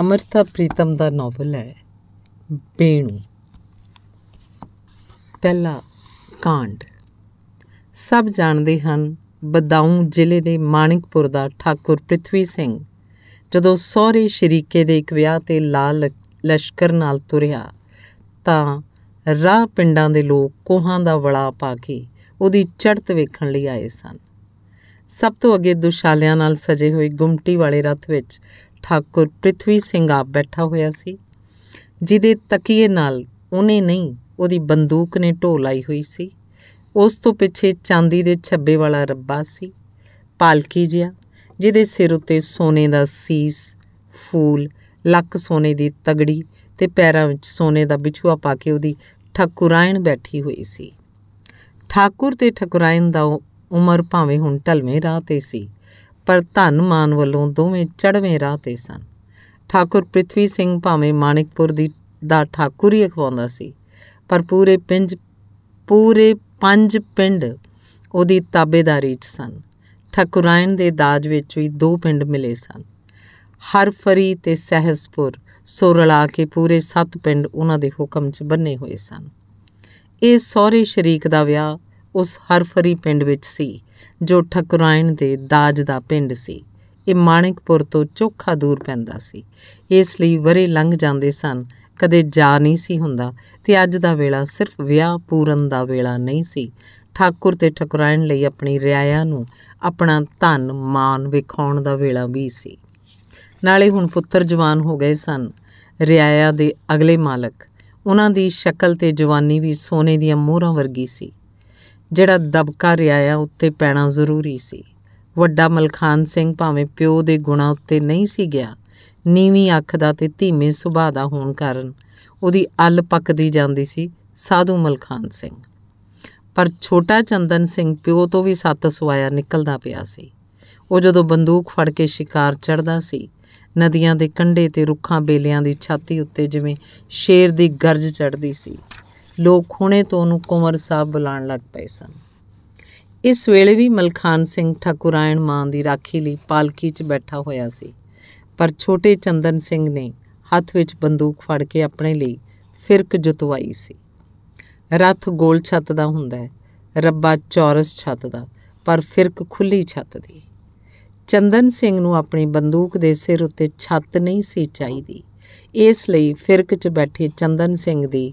ਅਮਰਤਾ ਪ੍ਰੀਤਮ ਦਾ novel ਹੈ ਬੇਣੂ ਪਹਿਲਾ ਕਾਂਡ ਸਭ ਜਾਣਦੇ ਹਨ ਬਦਾਉ ਜ਼ਿਲ੍ਹੇ ਦੇ ਮਾਨਿਕਪੁਰ ਦਾ ਠਾਕੁਰ ਪ੍ਰithvi ਸਿੰਘ ਜਦੋਂ ਸਹੁਰੇ ਸ਼ਰੀਕੇ ਦੇ ਇੱਕ ਵਿਆਹ ਤੇ ਲਾਲ ਲਸ਼ਕਰ ਨਾਲ ਤੁਰਿਆ ਤਾਂ ਰਾਹ ਪਿੰਡਾਂ ਦੇ ਲੋਕ ਕੋਹਾਂ ਦਾ ਵੜਾ ਪਾ ਕੇ ਉਹਦੀ ਚੜ੍ਹਤ ਵੇਖਣ ਲਈ ਆਏ ਸਨ ਸਭ ਤੋਂ ਅੱਗੇ ਦੁਸ਼ਾਲਿਆਂ ਨਾਲ ਸਜੇ ਹੋਏ ਗੁੰਮਟੀ ਵਾਲੇ ਰਥ ਵਿੱਚ ਠਾਕੁਰ ਪ੍ਰਿਥਵੀ ਸਿੰਘ ਆਪ ਬੈਠਾ ਹੋਇਆ ਸੀ ਜਿਹਦੇ ਤਕੀਏ ਨਾਲ ਉਹਨੇ ਨਹੀਂ ਉਹਦੀ ਬੰਦੂਕ ਨੇ ਢੋ ਲਾਈ ਹੋਈ ਸੀ ਉਸ ਤੋਂ ਪਿੱਛੇ ਚਾਂਦੀ ਦੇ ਛੱਬੇ ਵਾਲਾ ਰੱਬਾ ਸੀ ਪਾਲਕੀ ਜਿਹਾ ਜਿਹਦੇ ਸਿਰ ਉੱਤੇ ਸੋਨੇ ਦਾ ਸੀਸ ਫੂਲ ਲੱਕ ਸੋਨੇ ਦੀ ਤਗੜੀ ਤੇ ਪੈਰਾਂ ਵਿੱਚ ਸੋਨੇ ਦਾ ਵਿਛੂਆ ਪਾ ਕੇ ਉਹਦੀ ਠਾਕੁਰਾਇਣ ਬੈਠੀ ਹੋਈ ਸੀ ਠਾਕੁਰ ਤੇ ਠਾਕੁਰਾਇਣ ਦਾ ਉਮਰ ਭਾਵੇਂ ਹੁਣ ਢਲਵੇਂ ਰਾਹ ਤੇ ਸੀ ਪਰ ਧਨ ਮਾਨ ਵੱਲੋਂ ਦੋਵੇਂ ਚੜਵੇਂ ਰਾਹ ਤੇ ਸਨ ਠਾਕੁਰ ਪ੍ਰਿਥਵੀ ਸਿੰਘ ਭਾਵੇਂ ਮਾਨਿਕਪੁਰ ਦੀ ਦਾ ਠਾਕੁਰ ਹੀ ਅਖਵਾਉਂਦਾ ਸੀ ਪਰ ਪੂਰੇ ਪਿੰਜ ਪੂਰੇ ਪੰਜ ਪਿੰਡ ਉਹਦੀ ਤਾਬੇਦਾਰੀ 'ਚ ਸਨ ਠਕੁਰਾਇਣ ਦੇ ਦਾਜ ਵਿੱਚ ਵੀ ਦੋ ਪਿੰਡ ਮਿਲੇ ਸਨ ਹਰਫਰੀ ਤੇ ਸਹਿਸਪੁਰ ਸੋ ਰਲਾ ਕੇ ਪੂਰੇ ਸੱਤ ਪਿੰਡ ਉਹਨਾਂ ਦੇ ਹੁਕਮ 'ਚ ਬੰਨੇ ਹੋਏ ਸਨ ਇਹ ਸਹੁਰੇ ਸ਼ਰੀਕ ਦਾ ਵਿਆਹ ਉਸ ਹਰਫਰੀ ਪਿੰਡ ਵਿੱਚ ਸੀ ਜੋ ਠਕਰਾਇਣ ਦੇ ਦਾਜ ਦਾ ਪਿੰਡ ਸੀ ਇਹ ਮਾਣਿਕਪੁਰ ਤੋਂ ਚੋਖਾ ਦੂਰ ਪੈਂਦਾ ਸੀ ਇਸ ਲਈ ਵਰੇ ਲੰਘ ਜਾਂਦੇ ਸਨ ਕਦੇ ਜਾ ਨਹੀਂ ਸੀ ਹੁੰਦਾ ਤੇ ਅੱਜ ਦਾ ਵੇਲਾ ਸਿਰਫ ਵਿਆਹ ਪੂਰਨ ਦਾ ਵੇਲਾ ਨਹੀਂ ਸੀ ਠਾਕੁਰ ਤੇ ਠਕਰਾਇਣ ਲਈ ਆਪਣੀ ਰਿਆਇਆ ਨੂੰ ਆਪਣਾ ਧਨ ਮਾਨ ਵਿਖਾਉਣ ਦਾ ਵੇਲਾ ਵੀ ਸੀ ਨਾਲੇ ਹੁਣ ਪੁੱਤਰ ਜਵਾਨ ਹੋ ਗਏ ਸਨ ਰਿਆਇਆ ਦੇ ਅਗਲੇ ਮਾਲਕ ਉਹਨਾਂ ਦੀ ਸ਼ਕਲ ਤੇ ਜਵਾਨੀ ਵੀ ਸੋਨੇ ਦੀਆਂ ਮੋਹਰਾਂ ਵਰਗੀ ਸੀ ਜਿਹੜਾ ਦਬਕਾ ਆ ਉੱਤੇ ਪੈਣਾ ਜ਼ਰੂਰੀ ਸੀ ਵੱਡਾ ਮਲਖਾਨ ਸਿੰਘ ਭਾਵੇਂ ਪਿਓ ਦੇ ਗੁਣਾ ਉੱਤੇ ਨਹੀਂ ਸੀ ਗਿਆ ਨੀਵੀਂ ਅੱਖ ਦਾ ਤੇ ਧੀਮੇ ਸੁਭਾਅ ਦਾ ਹੋਣ ਕਾਰਨ ਉਹਦੀ ਅਲ ਪੱਕਦੀ ਜਾਂਦੀ ਸੀ ਸਾਧੂ ਮਲਖਾਨ ਸਿੰਘ ਪਰ ਛੋਟਾ ਚੰਦਨ ਸਿੰਘ ਪਿਓ ਤੋਂ ਵੀ ਸੱਤ ਸਵਾਇਆ ਨਿਕਲਦਾ ਪਿਆ ਸੀ ਉਹ ਜਦੋਂ ਬੰਦੂਕ ਫੜ ਕੇ ਸ਼ਿਕਾਰ ਚੜਦਾ ਸੀ ਨਦੀਆਂ ਦੇ ਕੰਢੇ ਤੇ ਰੁੱਖਾਂ ਬੇਲਿਆਂ ਦੀ ਛਾਤੀ ਉੱਤੇ ਜਿਵੇਂ ਸ਼ੇਰ ਦੀ ਗਰਜ ਚੜਦੀ ਸੀ ਲੋਕ ਹੁਣੇ ਤੋਂ ਉਹਨੂੰ ਕੁਮਰ ਸਾਹਿਬ ਬੁਲਾਉਣ ਲੱਗ ਪਏ ਸਨ ਇਸ ਵੇਲੇ ਵੀ ਮਲਖਾਨ ਸਿੰਘ ਠਕੁਰਾਇਣ ਮਾਂ ਦੀ ਰਾਖੀ ਲਈ ਪਾਲਕੀ 'ਚ ਬੈਠਾ ਹੋਇਆ ਸੀ ਪਰ ਛੋਟੇ ਚੰਦਨ ਸਿੰਘ ਨੇ ਹੱਥ ਵਿੱਚ ਬੰਦੂਕ ਫੜ ਕੇ ਆਪਣੇ ਲਈ ਫਿਰਕ ਜੁਤਵਾਈ ਸੀ ਰੱਥ ਗੋਲ ਛੱਤ ਦਾ ਹੁੰਦਾ ਹੈ ਰੱਬਾ ਚੌਰਸ ਛੱਤ ਦਾ ਪਰ ਫਿਰਕ ਖੁੱਲੀ ਛੱਤ ਦੀ ਚੰਦਨ ਸਿੰਘ ਨੂੰ ਆਪਣੀ ਬੰਦੂਕ ਦੇ ਸਿਰ ਉੱਤੇ ਛੱਤ ਨਹੀਂ ਸੀ ਚਾਹੀਦੀ ਇਸ ਲਈ ਫਿਰਕ 'ਚ ਬੈਠੇ ਚੰਦਨ ਸਿੰਘ ਦੀ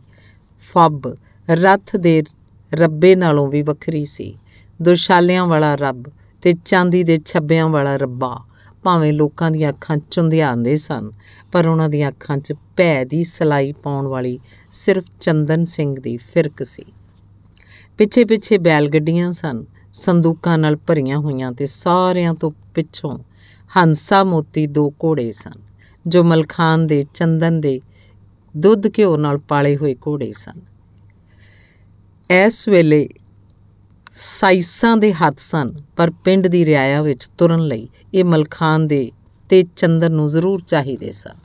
ਫੱਬ ਰੱਥ ਦੇ ਰੱਬੇ ਨਾਲੋਂ ਵੀ ਵੱਖਰੀ ਸੀ ਦੁਸ਼ਾਲਿਆਂ ਵਾਲਾ ਰੱਬ ਤੇ ਚਾਂਦੀ ਦੇ ਛੱਬਿਆਂ ਵਾਲਾ ਰੱਬਾ ਭਾਵੇਂ ਲੋਕਾਂ ਦੀਆਂ ਅੱਖਾਂ ਚੁੰਧਿਆਉਂਦੇ ਸਨ ਪਰ ਉਹਨਾਂ ਦੀਆਂ ਅੱਖਾਂ 'ਚ ਭੈ ਦੀ ਸਲਾਈ ਪਾਉਣ ਵਾਲੀ ਸਿਰਫ ਚੰਦਨ ਸਿੰਘ ਦੀ ਫਿਰਕ ਸੀ ਪਿੱਛੇ ਪਿੱਛੇ ਬੈਲ ਗੱਡੀਆਂ ਸਨ ਸੰਦੂਕਾਂ ਨਾਲ ਭਰੀਆਂ ਹੋਈਆਂ ਤੇ ਸਾਰਿਆਂ ਤੋਂ ਪਿੱਛੋਂ ਹੰਸਾ ਮੋਤੀ ਦੋ ਘੋੜੇ ਸਨ ਜੋ ਮਲਖਾਨ ਦੇ ਚੰਦਨ ਦੇ ਦੁੱਧ ਘਿਓ ਨਾਲ ਪਾਲੇ ਹੋਏ ਘੋੜੇ ਸਨ ਇਸ ਵੇਲੇ ਸਾਈਸਾਂ ਦੇ ਹੱਥ ਸਨ ਪਰ ਪਿੰਡ ਦੀ ਰਿਆਇਆ ਵਿੱਚ ਤੁਰਨ ਲਈ ਇਹ ਮਲਖਾਨ ਦੇ ਤੇ ਚੰਦਰ ਨੂੰ ਜ਼ਰੂਰ ਚਾਹੀਦੇ ਸਨ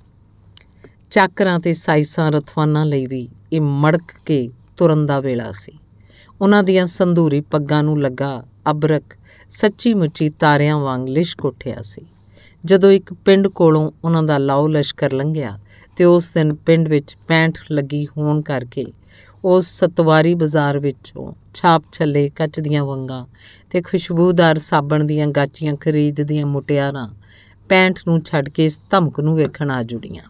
ਚੱਕਰਾਂ ਤੇ ਸਾਈਸਾਂ ਰਥਵਾਨਾਂ ਲਈ ਵੀ ਇਹ ਮੜਕ ਕੇ ਤੁਰਨ ਦਾ ਵੇਲਾ ਸੀ ਉਹਨਾਂ ਦੀਆਂ ਸੰਧੂਰੀ ਪੱਗਾਂ ਨੂੰ ਲੱਗਾ ਅਬਰਕ ਸੱਚੀ ਮੁੱਚੀ ਤਾਰਿਆਂ ਵਾਂਗ ਲਿਸ਼ਕ ਉੱਠਿਆ ਸੀ ਜਦੋਂ ਇੱਕ ਪਿੰਡ ਕੋਲੋਂ ਉਹਨਾਂ ਦਾ ਲਾਉ ਲਸ਼ਕਰ ਲੰਘਿਆ ਤੇ ਉਸ ਦਿਨ ਪਿੰਡ ਵਿੱਚ ਪੈਂਟ ਲੱਗੀ ਹੋਣ ਕਰਕੇ ਉਸ ਸਤਵਾਰੀ ਬਾਜ਼ਾਰ ਵਿੱਚੋਂ ਛਾਪ ਛੱਲੇ ਕੱਚ ਦੀਆਂ ਵੰਗਾਂ ਤੇ ਖੁਸ਼ਬੂਦਾਰ ਸਾਬਣ ਦੀਆਂ ਗਾਚੀਆਂ ਖਰੀਦਦੀਆਂ ਮੁਟਿਆਰਾਂ ਪੈਂਟ ਨੂੰ ਛੱਡ ਕੇ ਇਸ ਧਮਕ ਨੂੰ ਵੇਖਣ ਆ ਜੁੜੀਆਂ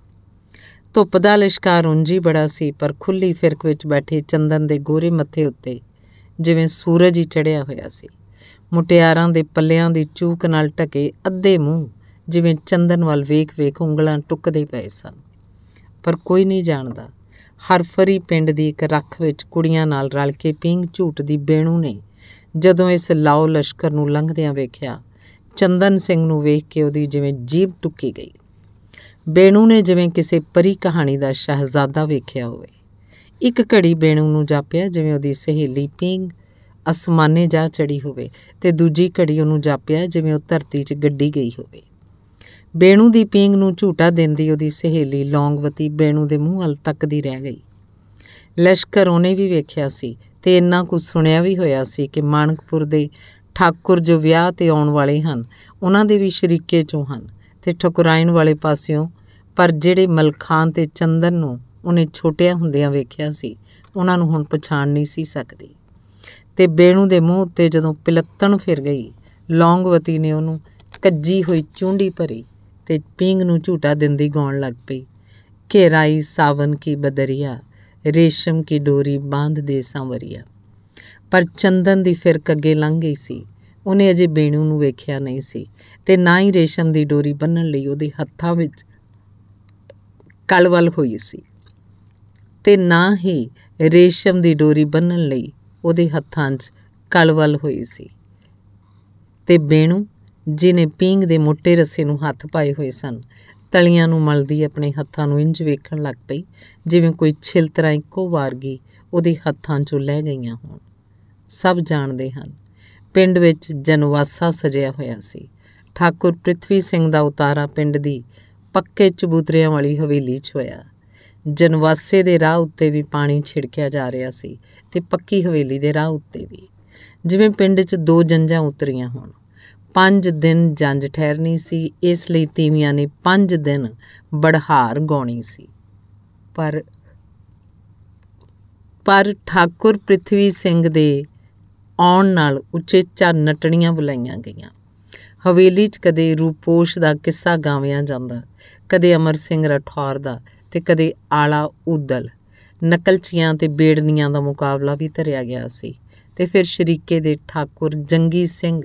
ਧੁੱਪ ਦਾ ਲਿਸ਼ਕਾਰ ਹੀ ਬੜਾ ਸੀ ਪਰ ਖੁੱਲੀ ਫਿਰਕ ਵਿੱਚ ਬੈਠੇ ਚੰਦਨ ਦੇ ਗੋਰੇ ਮੱਥੇ ਉੱਤੇ ਜਿਵੇਂ ਸੂਰਜ ਹੀ ਚੜਿਆ ਹੋਇਆ ਸੀ ਮੁਟਿਆਰਾਂ ਦੇ ਪੱਲਿਆਂ ਦੀ ਚੂਕ ਨਾਲ ਟਕੇ ਅੱਧੇ ਮੂੰਹ ਜਿਵੇਂ ਚੰਦਨ ਵੱਲ ਵੇਖ ਵੇਖ ਉਂਗਲਾਂ ਟੁੱਕਦੇ ਪਏ ਸਨ ਪਰ ਕੋਈ ਨਹੀਂ ਜਾਣਦਾ ਹਰਫਰੀ ਪਿੰਡ ਦੀ ਇੱਕ ਰੱਖ ਵਿੱਚ ਕੁੜੀਆਂ ਨਾਲ ਰਲ ਕੇ ਪਿੰਗ ਝੂਟ ਦੀ ਬੇਣੂ ਨੇ ਜਦੋਂ ਇਸ ਲਾਉ ਲਸ਼ਕਰ ਨੂੰ ਲੰਘਦਿਆਂ ਵੇਖਿਆ ਚੰਦਨ ਸਿੰਘ ਨੂੰ ਵੇਖ ਕੇ ਉਹਦੀ ਜਿਵੇਂ ਜੀਭ ਟੁੱਕੀ ਗਈ ਬੇਣੂ ਨੇ ਜਿਵੇਂ ਕਿਸੇ ਪਰੀ ਕਹਾਣੀ ਦਾ ਸ਼ਹਿਜ਼ਾਦਾ ਵੇਖਿਆ ਹੋਵੇ ਇੱਕ ਘੜੀ ਬੇਣੂ ਨੂੰ ਜਾਪਿਆ ਜਿਵੇਂ ਉਹਦੀ ਸਹੇਲੀ ਪਿੰਗ ਅਸਮਾਨੇ ਜਾ ਚੜੀ ਹੋਵੇ ਤੇ ਦੂਜੀ ਘੜੀ ਉਹਨੂੰ ਜਾਪਿਆ ਜਿਵੇਂ ਉਹ ਧਰਤੀ 'ਚ ਗੱਡੀ ਗਈ ਹੋਵੇ ਬੇਣੂ ਦੀ ਪੀਂਗ ਨੂੰ ਝੂਟਾ ਦਿੰਦੀ ਉਹਦੀ ਸਹੇਲੀ ਲੌਂਗਵਤੀ ਬੇਣੂ ਦੇ ਮੂੰਹ ਹਲ ਤੱਕਦੀ ਰਹਿ ਗਈ ਲਸ਼ਕਰ ਉਹਨੇ ਵੀ ਵੇਖਿਆ ਸੀ ਤੇ ਇੰਨਾ ਕੁ ਸੁਣਿਆ ਵੀ ਹੋਇਆ ਸੀ ਕਿ ਮਾਨਕਪੁਰ ਦੇ ਠਾਕੁਰ ਜੋ ਵਿਆਹ ਤੇ ਆਉਣ ਵਾਲੇ ਹਨ ਉਹਨਾਂ ਦੇ ਵੀ ਸ਼ਰੀਕੇ ਚੋਂ ਹਨ ਤੇ ਠਕੁਰਾਇਣ ਵਾਲੇ ਪਾਸਿਓਂ ਪਰ ਜਿਹੜੇ ਮਲਖਾਨ ਤੇ ਚੰਦਨ ਨੂੰ ਉਹਨੇ ਛੋਟਿਆਂ ਹੁੰਦਿਆਂ ਵੇਖਿਆ ਸੀ ਉਹਨਾਂ ਨੂੰ ਹੁਣ ਪਛਾਣ ਨਹੀਂ ਸੀ ਸਕਦੀ ਤੇ ਬੇਣੂ ਦੇ ਮੂੰਹ ਉੱਤੇ ਜਦੋਂ ਪਿਲੱਤਣ ਫਿਰ ਗਈ ਲੌਂਗਵਤੀ ਨੇ ਉਹਨੂੰ ਕੱਜੀ ਹੋਈ ਚੁੰਡੀ ਭਰੀ ਤੇ ਪੀਂਘ ਨੂੰ ਝੂਟਾ ਦਿੰਦੀ ਗਾਉਣ ਲੱਗ ਪਈ ਘੇਰਾਈ ਸਾਵਨ ਕੀ ਬਦਰੀਆ ਰੇਸ਼ਮ ਕੀ ਡੋਰੀ ਬਾਂਧ ਦੇ ਸੰਵਰੀਆ ਪਰ ਚੰਦਨ ਦੀ ਫਿਰਕ ਅੱਗੇ ਲੰਘ ਗਈ ਸੀ ਉਹਨੇ ਅਜੇ ਬੇਣੂ ਨੂੰ ਵੇਖਿਆ ਨਹੀਂ ਸੀ ਤੇ ਨਾ ਹੀ ਰੇਸ਼ਮ ਦੀ ਡੋਰੀ ਬੰਨਣ ਲਈ ਉਹਦੇ ਹੱਥਾਂ ਵਿੱਚ ਕਲਵਲ ਹੋਈ ਸੀ ਤੇ ਨਾ ਹੀ ਰੇਸ਼ਮ ਦੀ ਡੋਰੀ ਬੰਨਣ ਲਈ ਉਹਦੇ ਹੱਥਾਂ 'ਚ ਕਲਵਲ ਹੋਈ ਸੀ ਤੇ ਬੇਣੂ ਜਿਨੇ ਪਿੰਗ ਦੇ ਮੋਟੇ ਰੱਸੇ ਨੂੰ ਹੱਥ ਪਾਏ ਹੋਏ ਸਨ ਤਲੀਆਂ ਨੂੰ ਮਲਦੀ ਆਪਣੇ ਹੱਥਾਂ ਨੂੰ ਇੰਜ ਵੇਖਣ ਲੱਗ ਪਈ ਜਿਵੇਂ ਕੋਈ ਛਿਲ ਤਰ੍ਹਾਂ ਇੱਕੋ ਵਾਰ ਗਈ ਉਹਦੇ ਹੱਥਾਂ 'ਚੋਂ ਲੈ ਗਈਆਂ ਹੋਣ ਸਭ ਜਾਣਦੇ ਹਨ ਪਿੰਡ ਵਿੱਚ ਜਨਵਾਸਾ ਸਜਿਆ ਹੋਇਆ ਸੀ ਠਾਕੁਰ ਪ੍ਰithvi ਸਿੰਘ ਦਾ ਉਤਾਰਾ ਪਿੰਡ ਦੀ ਪੱਕੇ ਚਬੂਤਰਿਆਂ ਵਾਲੀ ਹਵੇਲੀ 'ਚ ਹੋਇਆ ਜਨਵਾਸੇ ਦੇ ਰਾਹ ਉੱਤੇ ਵੀ ਪਾਣੀ ਛਿੜਕਿਆ ਜਾ ਰਿਹਾ ਸੀ ਤੇ ਪੱਕੀ ਹਵੇਲੀ ਦੇ ਰਾਹ ਉੱਤੇ ਵੀ ਜਿਵੇਂ ਪਿੰਡ 'ਚ ਦੋ ਜੰਜਾਂ ਉਤਰੀਆਂ ਹੋਣ ਪੰਜ ਦਿਨ ਜੰਜ ਠਹਿਰਨੀ ਸੀ ਇਸ ਲਈ ਤੀਵੀਆਂ ਨੇ ਪੰਜ ਦਿਨ ਬੜਹਾਰ ਗਾਉਣੀ ਸੀ ਪਰ ਪਰ ਠਾਕੁਰ ਪ੍ਰithvi ਸਿੰਘ ਦੇ ਆਉਣ ਨਾਲ ਉਚੇਚਾ ਨਟਣੀਆਂ ਬੁਲਾਈਆਂ ਗਈਆਂ ਹਵੇਲੀ 'ਚ ਕਦੇ ਰੂਪੋਸ਼ ਦਾ ਕਿੱਸਾ ਗਾਵਿਆ ਜਾਂਦਾ ਕਦੇ ਅਮਰ ਸਿੰਘ ਰਠੌਰ ਦਾ ਤੇ ਕਦੇ ਆਲਾ ਉਦਲ ਨਕਲਚੀਆਂ ਤੇ ਬੇੜਨੀਆਂ ਦਾ ਮੁਕਾਬਲਾ ਵੀ ਧਰਿਆ ਗਿਆ ਸੀ ਤੇ ਫਿਰ ਸ਼ਰੀਕੇ ਦੇ ਠਾਕੁਰ ਜੰਗੀ ਸਿੰਘ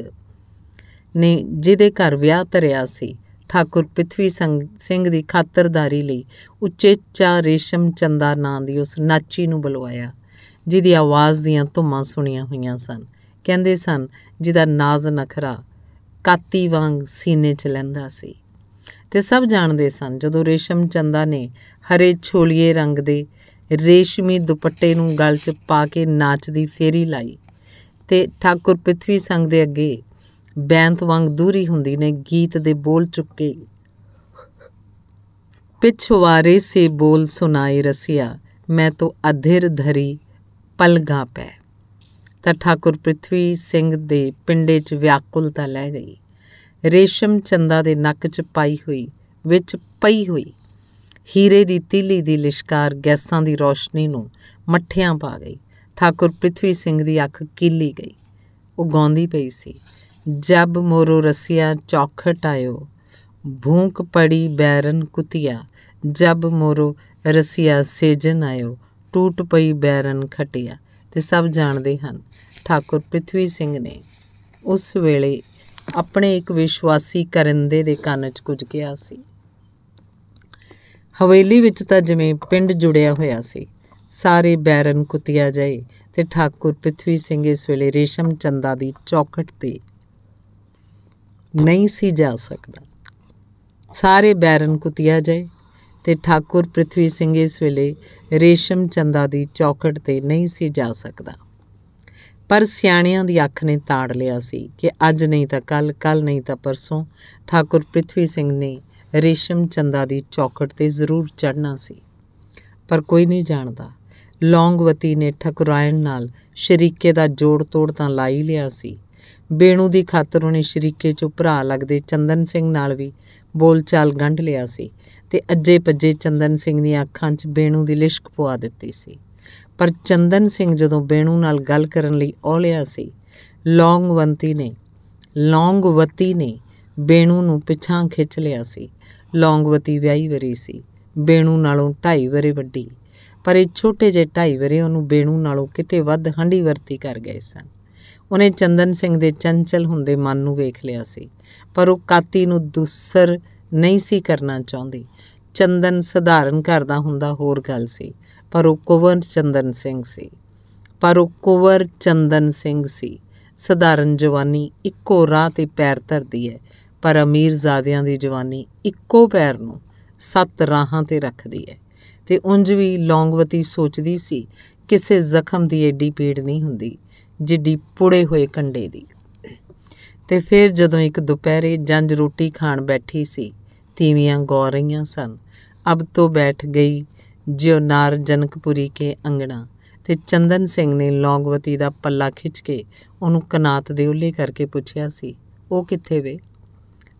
ਨੇ ਜਿਹਦੇ ਘਰ ਵਿਆਹ ਧਰਿਆ ਸੀ ਠਾਕੁਰ ਪਿਥਵੀ ਸਿੰਘ ਦੀ ਖਾਤਰਦਾਰੀ ਲਈ ਉਚੇਚਾ ਰੇਸ਼ਮ ਚੰਦਾ ਨਾਂ ਦੀ ਉਸ ਨਾਚੀ ਨੂੰ ਬੁਲਵਾਇਆ ਜਿਹਦੀ ਆਵਾਜ਼ ਦੀਆਂ ਧੁੰਮਾਂ ਸੁਣੀਆਂ ਹੋਈਆਂ ਸਨ ਕਹਿੰਦੇ ਸਨ ਜਿਹਦਾ ਨਾਜ਼ ਨਖਰਾ ਕਾਤੀ ਵਾਂਗ ਸੀਨੇ 'ਚ ਲੈਂਦਾ ਸੀ ਤੇ ਸਭ ਜਾਣਦੇ ਸਨ ਜਦੋਂ ਰੇਸ਼ਮ ਚੰਦਾ ਨੇ ਹਰੇ ਛੋਲੀਏ ਰੰਗ ਦੇ ਰੇਸ਼ਮੀ ਦੁਪੱਟੇ ਨੂੰ ਗਲ 'ਚ ਪਾ ਕੇ ਨਾਚਦੀ ਫੇਰੀ ਲਾਈ ਤੇ ਠਾਕੁਰ ਪਿਥਵੀ ਸੰਗ ਦੇ ਅੱਗੇ ਬੈਂਤ ਵਾਂਗ ਦੂਰੀ ਹੁੰਦੀ ਨੇ ਗੀਤ ਦੇ ਬੋਲ ਚੁੱਕੇ ਪਿਛਵਾਰੇ ਸੇ ਬੋਲ ਸੁਣਾਈ ਰਸਿਆ ਮੈਂ ਤੋ ਅਧਿਰ ਧਰੀ ਪਲਗਾ ਪੈ ਤਾਂ ਠਾਕੁਰ ਪ੍ਰਿਥਵੀ ਸਿੰਘ ਦੇ ਪਿੰਡੇ 'ਚ ਵਿਆਕੁਲਤਾ ਲੈ ਗਈ ਰੇਸ਼ਮ ਚੰਦਾ ਦੇ ਨੱਕ 'ਚ ਪਾਈ ਹੋਈ ਵਿੱਚ ਪਈ ਹੋਈ ਹੀਰੇ ਦੀ ਤੀਲੀ ਦੀ ਲਿਸ਼ਕਾਰ ਗੈਸਾਂ ਦੀ ਰੋਸ਼ਨੀ ਨੂੰ ਮੱਠਿਆਂ ਪਾ ਗਈ ਠਾਕੁਰ ਪ੍ਰਿਥਵੀ ਸਿੰਘ ਦੀ ਅੱਖ ਕੀਲੀ ਗਈ ਉਹ ਗਾਉਂਦੀ ਪਈ ਸੀ ਜਬ ਮੋਰੋ ਰਸੀਆ ਚੌਖਟ ਆਇਓ ਭੂਕ ਪੜੀ ਬੈਰਨ ਕੁਤਿਆ ਜਬ ਮੋਰੋ ਰਸੀਆ ਸੇਜਨ ਆਇਓ ਟੂਟ ਪਈ ਬੈਰਨ ਖਟਿਆ ਤੇ ਸਭ ਜਾਣਦੇ ਹਨ ਠਾਕੁਰ ਪ੍ਰਿਥਵੀ ਸਿੰਘ ਨੇ ਉਸ ਵੇਲੇ ਆਪਣੇ ਇੱਕ ਵਿਸ਼ਵਾਸੀ ਕਰੰਦੇ ਦੇ ਕੰਨ 'ਚ ਕੁਝ ਕਿਹਾ ਸੀ ਹਵੇਲੀ ਵਿੱਚ ਤਾਂ ਜਿਵੇਂ ਪਿੰਡ ਜੁੜਿਆ ਹੋਇਆ ਸੀ ਸਾਰੇ ਬੈਰਨ ਕੁਤਿਆ ਜਾਏ ਤੇ ਠਾਕੁਰ ਪ੍ਰਿਥਵੀ ਸਿੰਘ ਇਸ ਵੇਲੇ ਰੇਸ਼ਮ ਚੰਦਾ ਦੀ ਚੌਕਟ ਤੇ ਨਹੀਂ ਸੀ ਜਾ ਸਕਦਾ ਸਾਰੇ ਬੈਰਨ ਕੁਤਿਆ ਜਾਏ ਤੇ ਠਾਕੁਰ ਪ੍ਰithvi ਸਿੰਘ ਇਸ ਵੇਲੇ ਰੇਸ਼ਮ ਚੰਦਾ ਦੀ ਚੌਕਟ ਤੇ ਨਹੀਂ ਸੀ ਜਾ ਸਕਦਾ ਪਰ ਸਿਆਣਿਆਂ ਦੀ ਅੱਖ ਨੇ ਤਾੜ ਲਿਆ ਸੀ ਕਿ ਅੱਜ ਨਹੀਂ ਤਾਂ ਕੱਲ ਕੱਲ ਨਹੀਂ ਤਾਂ ਪਰਸੋਂ ਠਾਕੁਰ ਪ੍ਰithvi ਸਿੰਘ ਨੇ ਰੇਸ਼ਮ ਚੰਦਾ ਦੀ ਚੌਕਟ ਤੇ ਜ਼ਰੂਰ ਚੜਨਾ ਸੀ ਪਰ ਕੋਈ ਨਹੀਂ ਜਾਣਦਾ ਲੌਂਗਵਤੀ ਨੇ ਠਕੁਰਾਇਣ ਨਾਲ ਸ਼ਰੀਕੇ ਦਾ ਜੋੜ ਤੋੜ ਤਾਂ ਲਾਈ ਲਿਆ ਸੀ ਬੇਣੂ ਦੀ ਖਾਤਰ ਉਹਨੇ ਸ਼ਰੀਕੇ ਚੋਂ ਭਰਾ ਲੱਗਦੇ ਚੰਦਨ ਸਿੰਘ ਨਾਲ ਵੀ ਬੋਲਚਾਲ ਗੰਢ ਲਿਆ ਸੀ ਤੇ ਅੱਜੇ ਪੱਜੇ ਚੰਦਨ ਸਿੰਘ ਦੀਆਂ ਅੱਖਾਂ 'ਚ ਬੇਣੂ ਦੀ ਲਿਸ਼ਕ ਪਵਾ ਦਿੱਤੀ ਸੀ ਪਰ ਚੰਦਨ ਸਿੰਘ ਜਦੋਂ ਬੇਣੂ ਨਾਲ ਗੱਲ ਕਰਨ ਲਈ ਔਲਿਆ ਸੀ ਲੌਂਗਵੰਤੀ ਨੇ ਲੌਂਗਵਤੀ ਨੇ ਬੇਣੂ ਨੂੰ ਪਿਛਾਂ ਖਿੱਚ ਲਿਆ ਸੀ ਲੌਂਗਵਤੀ ਵਿਆਹੀ ਵਰੀ ਸੀ ਬੇਣੂ ਨਾਲੋਂ ਢਾਈ ਵਰੇ ਵੱਡੀ ਪਰ ਇਹ ਛੋਟੇ ਜਿਹੇ ਢਾਈ ਵਰੇ ਉਹਨੂੰ ਬੇਣੂ ਨਾਲੋਂ ਕਿਤੇ ਵੱਧ ਹੰਢੀ ਵਰਤੀ ਕਰ ਗਏ ਸਨ ਉਹਨੇ ਚੰਦਨ ਸਿੰਘ ਦੇ ਚੰਚਲ ਹੁੰਦੇ ਮਨ ਨੂੰ ਵੇਖ ਲਿਆ ਸੀ ਪਰ ਉਹ ਕਾਤੀ ਨੂੰ ਦੂਸਰ ਨਹੀਂ ਸੀ ਕਰਨਾ ਚਾਹੁੰਦੀ ਚੰਦਨ ਸਧਾਰਨ ਘਰ ਦਾ ਹੁੰਦਾ ਹੋਰ ਗੱਲ ਸੀ ਪਰ ਉਹ ਕੁਵਰ ਚੰਦਨ ਸਿੰਘ ਸੀ ਪਰ ਉਹ ਕੁਵਰ ਚੰਦਨ ਸਿੰਘ ਸੀ ਸਧਾਰਨ ਜਵਾਨੀ ਇੱਕੋ ਰਾਹ ਤੇ ਪੈਰ ਧਰਦੀ ਹੈ ਪਰ ਅਮੀਰ ਜ਼ਾਦਿਆਂ ਦੀ ਜਵਾਨੀ ਇੱਕੋ ਪੈਰ ਨੂੰ ਸੱਤ ਰਾਹਾਂ ਤੇ ਰੱਖਦੀ ਹੈ ਤੇ ਉੰਜ ਵੀ ਲੌਂਗਵਤੀ ਸੋਚਦੀ ਸੀ ਕਿਸੇ ਜ਼ਖਮ ਦੀ ਏਡੀ ਪੀੜ ਨਹੀਂ ਹੁੰਦੀ ਜਿੱਡੀ ਪੁੜੇ ਹੋਏ ਕੰਡੇ ਦੀ ਤੇ ਫਿਰ ਜਦੋਂ ਇੱਕ ਦੁਪਹਿਰੇ ਜੰਜ ਰੋਟੀ ਖਾਣ ਬੈਠੀ ਸੀ ਤੀਵੀਆਂ ਗੌਰ ਰਹੀਆਂ ਸਨ ਅਬ ਤੋਂ ਬੈਠ ਗਈ ਜਿਉ ਨਾਰ ਜਨਕਪੁਰੀ ਕੇ ਅੰਗਣਾ ਤੇ ਚੰਦਨ ਸਿੰਘ ਨੇ ਲੌਂਗਵਤੀ ਦਾ ਪੱਲਾ ਖਿੱਚ ਕੇ ਉਹਨੂੰ ਕਨਾਤ ਦੇ ਉੱਲੇ ਕਰਕੇ ਪੁੱਛਿਆ ਸੀ ਉਹ ਕਿੱਥੇ ਵੇ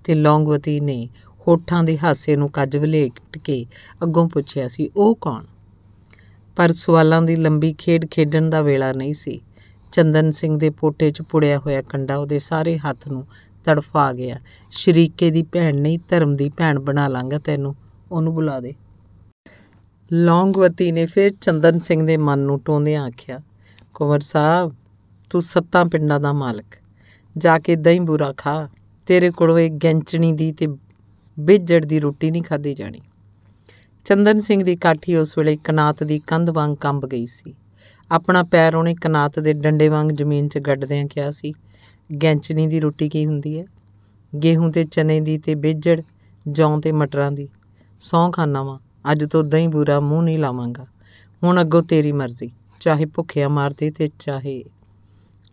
ਤੇ ਲੌਂਗਵਤੀ ਨੇ ਹੋਠਾਂ ਦੇ ਹਾਸੇ ਨੂੰ ਕੱਜ ਬਲੇਟ ਕੇ ਅੱਗੋਂ ਪੁੱਛਿਆ ਸੀ ਉਹ ਕੌਣ ਪਰ ਸਵਾਲਾਂ ਦੀ ਲੰਬੀ ਖੇਡ ਖੇਡਣ ਦਾ ਵੇਲਾ ਨਹੀਂ ਸੀ ਚੰਦਨ ਸਿੰਘ ਦੇ ਪੋਟੇ 'ਚ ਪੁੜਿਆ ਹੋਇਆ ਕੰਡਾ ਉਹਦੇ ਸਾਰੇ ਹੱਥ ਨੂੰ ਤੜਫਾ ਗਿਆ ਸ਼ਰੀਕੇ ਦੀ ਭੈਣ ਨਹੀਂ ਧਰਮ ਦੀ ਭੈਣ ਬਣਾ ਲਾਂਗਾ ਤੈਨੂੰ ਉਹਨੂੰ ਬੁਲਾ ਦੇ ਲੌਂਗਵਤੀ ਨੇ ਫਿਰ ਚੰਦਨ ਸਿੰਘ ਦੇ ਮਨ ਨੂੰ ਟੋਂਦਿਆਂ ਆਖਿਆ ਕੁਮਰ ਸਾਹਿਬ ਤੂੰ ਸੱਤਾਂ ਪਿੰਡਾਂ ਦਾ ਮਾਲਕ ਜਾ ਕੇ ਦਹੀਂ ਬੂਰਾ ਖਾ ਤੇਰੇ ਕੋਲੋਂ ਇੱਕ ਗੈਂਚਣੀ ਦੀ ਤੇ ਬਿੱਜੜ ਦੀ ਰੋਟੀ ਨਹੀਂ ਖਾਦੀ ਜਾਣੀ ਚੰਦਨ ਸਿੰਘ ਦੀ ਕਾਠੀ ਉਸ ਵੇਲੇ ਕਨਾਤ ਦੀ ਕੰਧ ਵਾਂਗ ਕੰਬ ਗਈ ਸੀ ਆਪਣਾ ਪੈਰ ਉਹਨੇ ਕਨਾਤ ਦੇ ਡੰਡੇ ਵਾਂਗ ਜ਼ਮੀਨ 'ਚ ਗੱਡਦਿਆਂ ਕਿਹਾ ਸੀ ਗੈਂਚਣੀ ਦੀ ਰੋਟੀ ਕੀ ਹੁੰਦੀ ਹੈ ਗੇਹੂੰ ਤੇ ਚਨੇ ਦੀ ਤੇ ਬੇਜੜ ਜੌਂ ਤੇ ਮਟਰਾਂ ਦੀ ਸੌਂ ਖਾਨਾ ਵਾਂ ਅੱਜ ਤੋਂ ਦਹੀਂ ਬੂਰਾ ਮੂੰਹ ਨਹੀਂ ਲਾਵਾਂਗਾ ਹੁਣ ਅੱਗੋਂ ਤੇਰੀ ਮਰਜ਼ੀ ਚਾਹੇ ਭੁੱਖਿਆ ਮਾਰਦੇ ਤੇ ਚਾਹੇ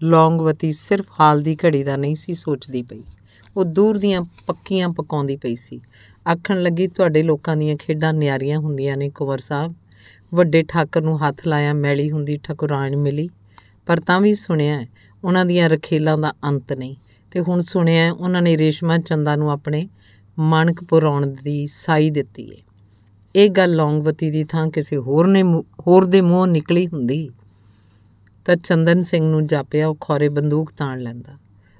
ਲੌਂਗਵਤੀ ਸਿਰਫ ਹਾਲ ਦੀ ਘੜੀ ਦਾ ਨਹੀਂ ਸੀ ਸੋਚਦੀ ਪਈ ਉਹ ਦੂਰ ਦੀਆਂ ਪੱਕੀਆਂ ਪਕਾਉਂਦੀ ਪਈ ਸੀ ਆਖਣ ਲੱਗੀ ਤੁਹਾਡੇ ਲੋਕਾਂ ਦੀਆਂ ਖੇਡਾਂ ਨਿਆਰੀਆਂ ਹੁੰਦੀਆਂ ਨੇ ਕੁਵਰ ਸਾਹਿਬ ਵੱਡੇ ਠਾਕਰ ਨੂੰ ਹੱਥ ਲਾਇਆ ਮੈਲੀ ਹੁੰਦੀ ਠਕੁਰਾਣ ਮਿਲੀ ਪਰ ਤਾਂ ਵੀ ਸੁਣਿਆ ਉਹਨਾਂ ਦੀਆਂ ਰਖੇਲਾਂ ਦਾ ਅੰਤ ਨਹੀਂ ਤੇ ਹੁਣ ਸੁਣਿਆ ਉਹਨਾਂ ਨੇ ਰੇਸ਼ਮਾ ਚੰਦਾ ਨੂੰ ਆਪਣੇ ਮਾਨਕਪੁਰ ਆਉਣ ਦੀ ਸਾਈ ਦਿੱਤੀ ਏ ਇਹ ਗੱਲ ਲੌਂਗਵਤੀ ਦੀ ਥਾਂ ਕਿਸੇ ਹੋਰ ਨੇ ਹੋਰ ਦੇ ਮੂੰਹੋਂ ਨਿਕਲੀ ਹੁੰਦੀ ਤਾਂ ਚੰਦਨ ਸਿੰਘ ਨੂੰ ਜਾਪਿਆ ਉਹ ਖੋਰੇ ਬੰਦੂਕ ਤਾਣ ਲੈਂਦਾ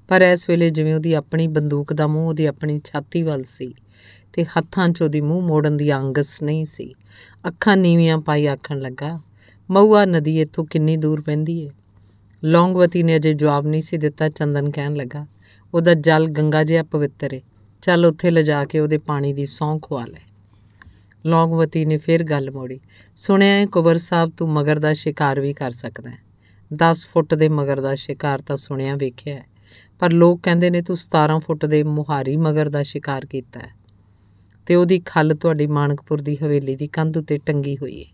ਪਰ ਇਸ ਵੇਲੇ ਜਿਵੇਂ ਉਹਦੀ ਆਪਣੀ ਬੰਦੂਕ ਦਾ ਮੂੰਹ ਉਹਦੀ ਆਪਣੀ ਛਾਤੀ ਵੱਲ ਸੀ ਤੇ ਹੱਥਾਂ 'ਚ ਉਹਦੀ ਮੂੰਹ ਮੋੜਨ ਦੀ ਅੰਗਸ ਨਹੀਂ ਸੀ ਅੱਖਾਂ ਨੀਵੀਆਂ ਪਾਈ ਆਖਣ ਲੱਗਾ ਮਊਆ ਨਦੀ ਇੱਥੋਂ ਕਿੰਨੀ ਦੂਰ ਪੈਂਦੀ ਏ ਲੌਂਗਵਤੀ ਨੇ ਅਜੇ ਜਵਾਬ ਨਹੀਂ ਸੀ ਦਿੱਤਾ ਚੰਦਨ ਕਹਿਣ ਲੱਗਾ ਉਹਦਾ ਜਲ ਗੰਗਾ ਜਿਹਾ ਪਵਿੱਤਰ ਏ ਚੱਲ ਉੱਥੇ ਲਿਜਾ ਕੇ ਉਹਦੇ ਪਾਣੀ ਦੀ ਸੌਂ ਖਵਾ ਲੈ ਲੌਂਗਵਤੀ ਨੇ ਫੇਰ ਗੱਲ ਮੋੜੀ ਸੁਣਿਆ ਏ ਕੁਬਰ ਸਾਹਿਬ ਤੂੰ ਮਗਰ ਦਾ ਸ਼ਿਕਾਰ ਵੀ ਕਰ ਸਕਦਾ ਹੈ 10 ਫੁੱਟ ਦੇ ਮਗਰ ਦਾ ਸ਼ਿਕਾਰ ਤਾਂ ਸੁਣਿਆ ਵੇਖਿਆ ਪਰ ਲੋਕ ਕਹਿੰਦੇ ਨੇ ਤੂੰ 17 ਫੁੱਟ ਦੇ ਮੁਹਾਰੀ ਮਗਰ ਦਾ ਸ਼ਿਕਾਰ ਕੀਤਾ ਹੈ ਤੇ ਉਹਦੀ ਖੱਲ ਤੁਹਾਡੀ ਮਾਨਕਪੁਰ ਦੀ ਹਵੇਲੀ ਦੀ ਕੰਧ ਉੱਤੇ ਟੰਗੀ ਹੋਈ ਹੈ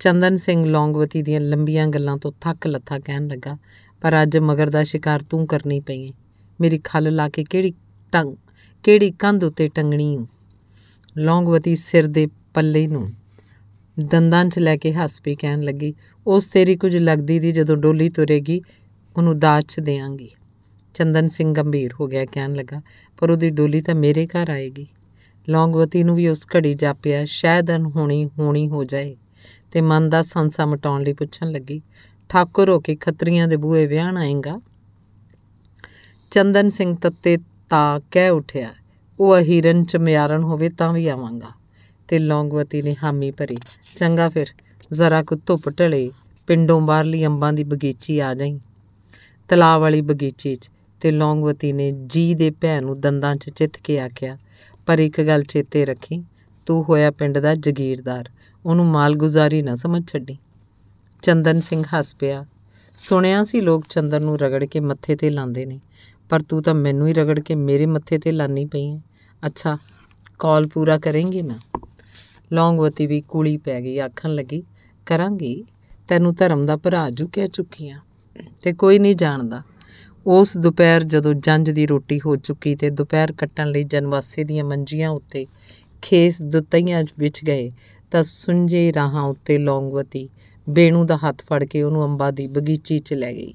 ਚੰਦਨ ਸਿੰਘ ਲੌਂਗਵਤੀ ਦੀਆਂ ਲੰਬੀਆਂ ਗੱਲਾਂ ਤੋਂ ਥੱਕ ਲੱਥਾ ਕਹਿਣ ਲੱਗਾ ਪਰ ਅੱਜ ਮਗਰ ਦਾ ਸ਼ਿਕਾਰ ਤੂੰ ਕਰਨੀ ਪਈ ਹੈ ਮੇਰੀ ਖੱਲ ਲਾ ਕੇ ਕਿਹੜੀ ਟੰਗ ਕਿਹੜੀ ਕੰਧ ਉੱਤੇ ਟੰਗਣੀ ਲੌਂਗਵਤੀ ਸਿਰ ਦੇ ਪੱਲੇ ਨੂੰ ਦੰਦਾਂ 'ਚ ਲੈ ਕੇ ਹੱਸ ਪਈ ਕਹਿਣ ਲੱਗੀ ਉਸ ਤੇਰੀ ਕੁਝ ਲੱਗਦੀ ਦੀ ਜਦੋਂ ਡੋਲੀ ਤੁਰੇਗੀ ਉਹਨੂੰ ਦਾਜ 'ਚ ਚੰਦਨ ਸਿੰਘ ਗੰਭੀਰ ਹੋ ਗਿਆ ਕਹਿਣ ਲੱਗਾ ਪਰ ਉਹਦੀ ਡੋਲੀ ਤਾਂ ਮੇਰੇ ਘਰ ਆਏਗੀ ਲੌਂਗਵਤੀ ਨੂੰ ਵੀ ਉਸ ਘੜੀ ਜਾਪਿਆ ਸ਼ਾਇਦ ਅਣਹੋਣੀ ਹੋਣੀ ਹੋ ਜਾਏ ਤੇ ਮਨ ਦਾ ਸੰਸਾ ਮਟਾਉਣ ਲਈ ਪੁੱਛਣ ਲੱਗੀ ਠਾਕੁਰ ਹੋ ਕੇ ਖੱਤਰੀਆਂ ਦੇ ਬੂਹੇ ਵਿਆਹਣ ਆਏਗਾ ਚੰਦਨ ਸਿੰਘ ਤੱਤੇ ਤਾਂ ਕਹਿ ਉਠਿਆ ਉਹ ਹਿਰਨ ਚ ਮਿਆਰਨ ਹੋਵੇ ਤਾਂ ਵੀ ਆਵਾਂਗਾ ਤੇ ਲੌਂਗਵਤੀ ਨੇ ਹਾਮੀ ਭਰੀ ਚੰਗਾ ਫਿਰ ਜ਼ਰਾ ਕੁ ਧੁੱਪ ਢਲੇ ਪਿੰਡੋਂ ਬਾਹਰਲੀ ਅੰਬਾਂ ਦੀ ਬਗੀਚੀ ਆ ਜਾਈ ਤਲਾਬ ਵਾਲੀ ਬਗੀਚੀ 'ਚ ਤੇ ਲੌਂਗਵਤੀ ਨੇ ਜੀ ਦੇ ਭੈਣ ਨੂੰ ਦੰਦਾਂ 'ਚ ਚਿੱਤ ਕੇ ਆਖਿਆ ਪਰ ਇੱਕ ਗੱਲ ਚੇਤੇ ਰੱਖੀ ਤੂੰ ਹੋਇਆ ਪਿੰਡ ਦਾ ਜ਼ਗੀਰਦਾਰ ਉਹਨੂੰ ਮਾਲਗੁਜ਼ਾਰੀ ਨਾ ਸਮਝ ਛੱਡੀ ਚੰਦਨ ਸਿੰਘ ਹੱਸ ਪਿਆ ਸੁਣਿਆ ਸੀ ਲੋਕ ਚੰਦਨ ਨੂੰ ਰਗੜ ਕੇ ਮੱਥੇ ਤੇ ਲਾਉਂਦੇ ਨੇ ਪਰ ਤੂੰ ਤਾਂ ਮੈਨੂੰ ਹੀ ਰਗੜ ਕੇ ਮੇਰੇ ਮੱਥੇ ਤੇ ਲਾਨੀ ਪਈ ਹੈ ਅੱਛਾ ਕਾਲ ਪੂਰਾ ਕਰੇਂਗੀ ਨਾ ਲੌਂਗਵਤੀ ਵੀ ਕੂਲੀ ਪੈ ਗਈ ਆਖਣ ਲੱਗੀ ਕਰਾਂਗੀ ਤੈਨੂੰ ਧਰਮ ਦਾ ਭਰਾ ਜੂ ਕਹਿ ਚੁੱਕੀ ਆ ਤੇ ਕੋਈ ਨਹੀਂ ਜਾਣਦਾ ਉਸ ਦੁਪਹਿਰ ਜਦੋਂ ਜੰਝ ਦੀ ਰੋਟੀ ਹੋ ਚੁੱਕੀ ਤੇ ਦੁਪਹਿਰ ਕੱਟਣ ਲਈ ਜਨਵਾਸੇ ਦੀਆਂ ਮੰਜੀਆਂ ਉੱਤੇ ਖੇਸ ਦੁੱਤਈਆਂ ਵਿੱਚ ਗਏ ਤਾਂ ਸੁੰਜੇ ਰਾਹਾਂ ਉੱਤੇ ਲੌਂਗਵਤੀ ਬੇਣੂ ਦਾ ਹੱਥ ਫੜ ਕੇ ਉਹਨੂੰ ਅੰਬਾ ਦੀ ਬਗੀਚੀ 'ਚ ਲੈ ਗਈ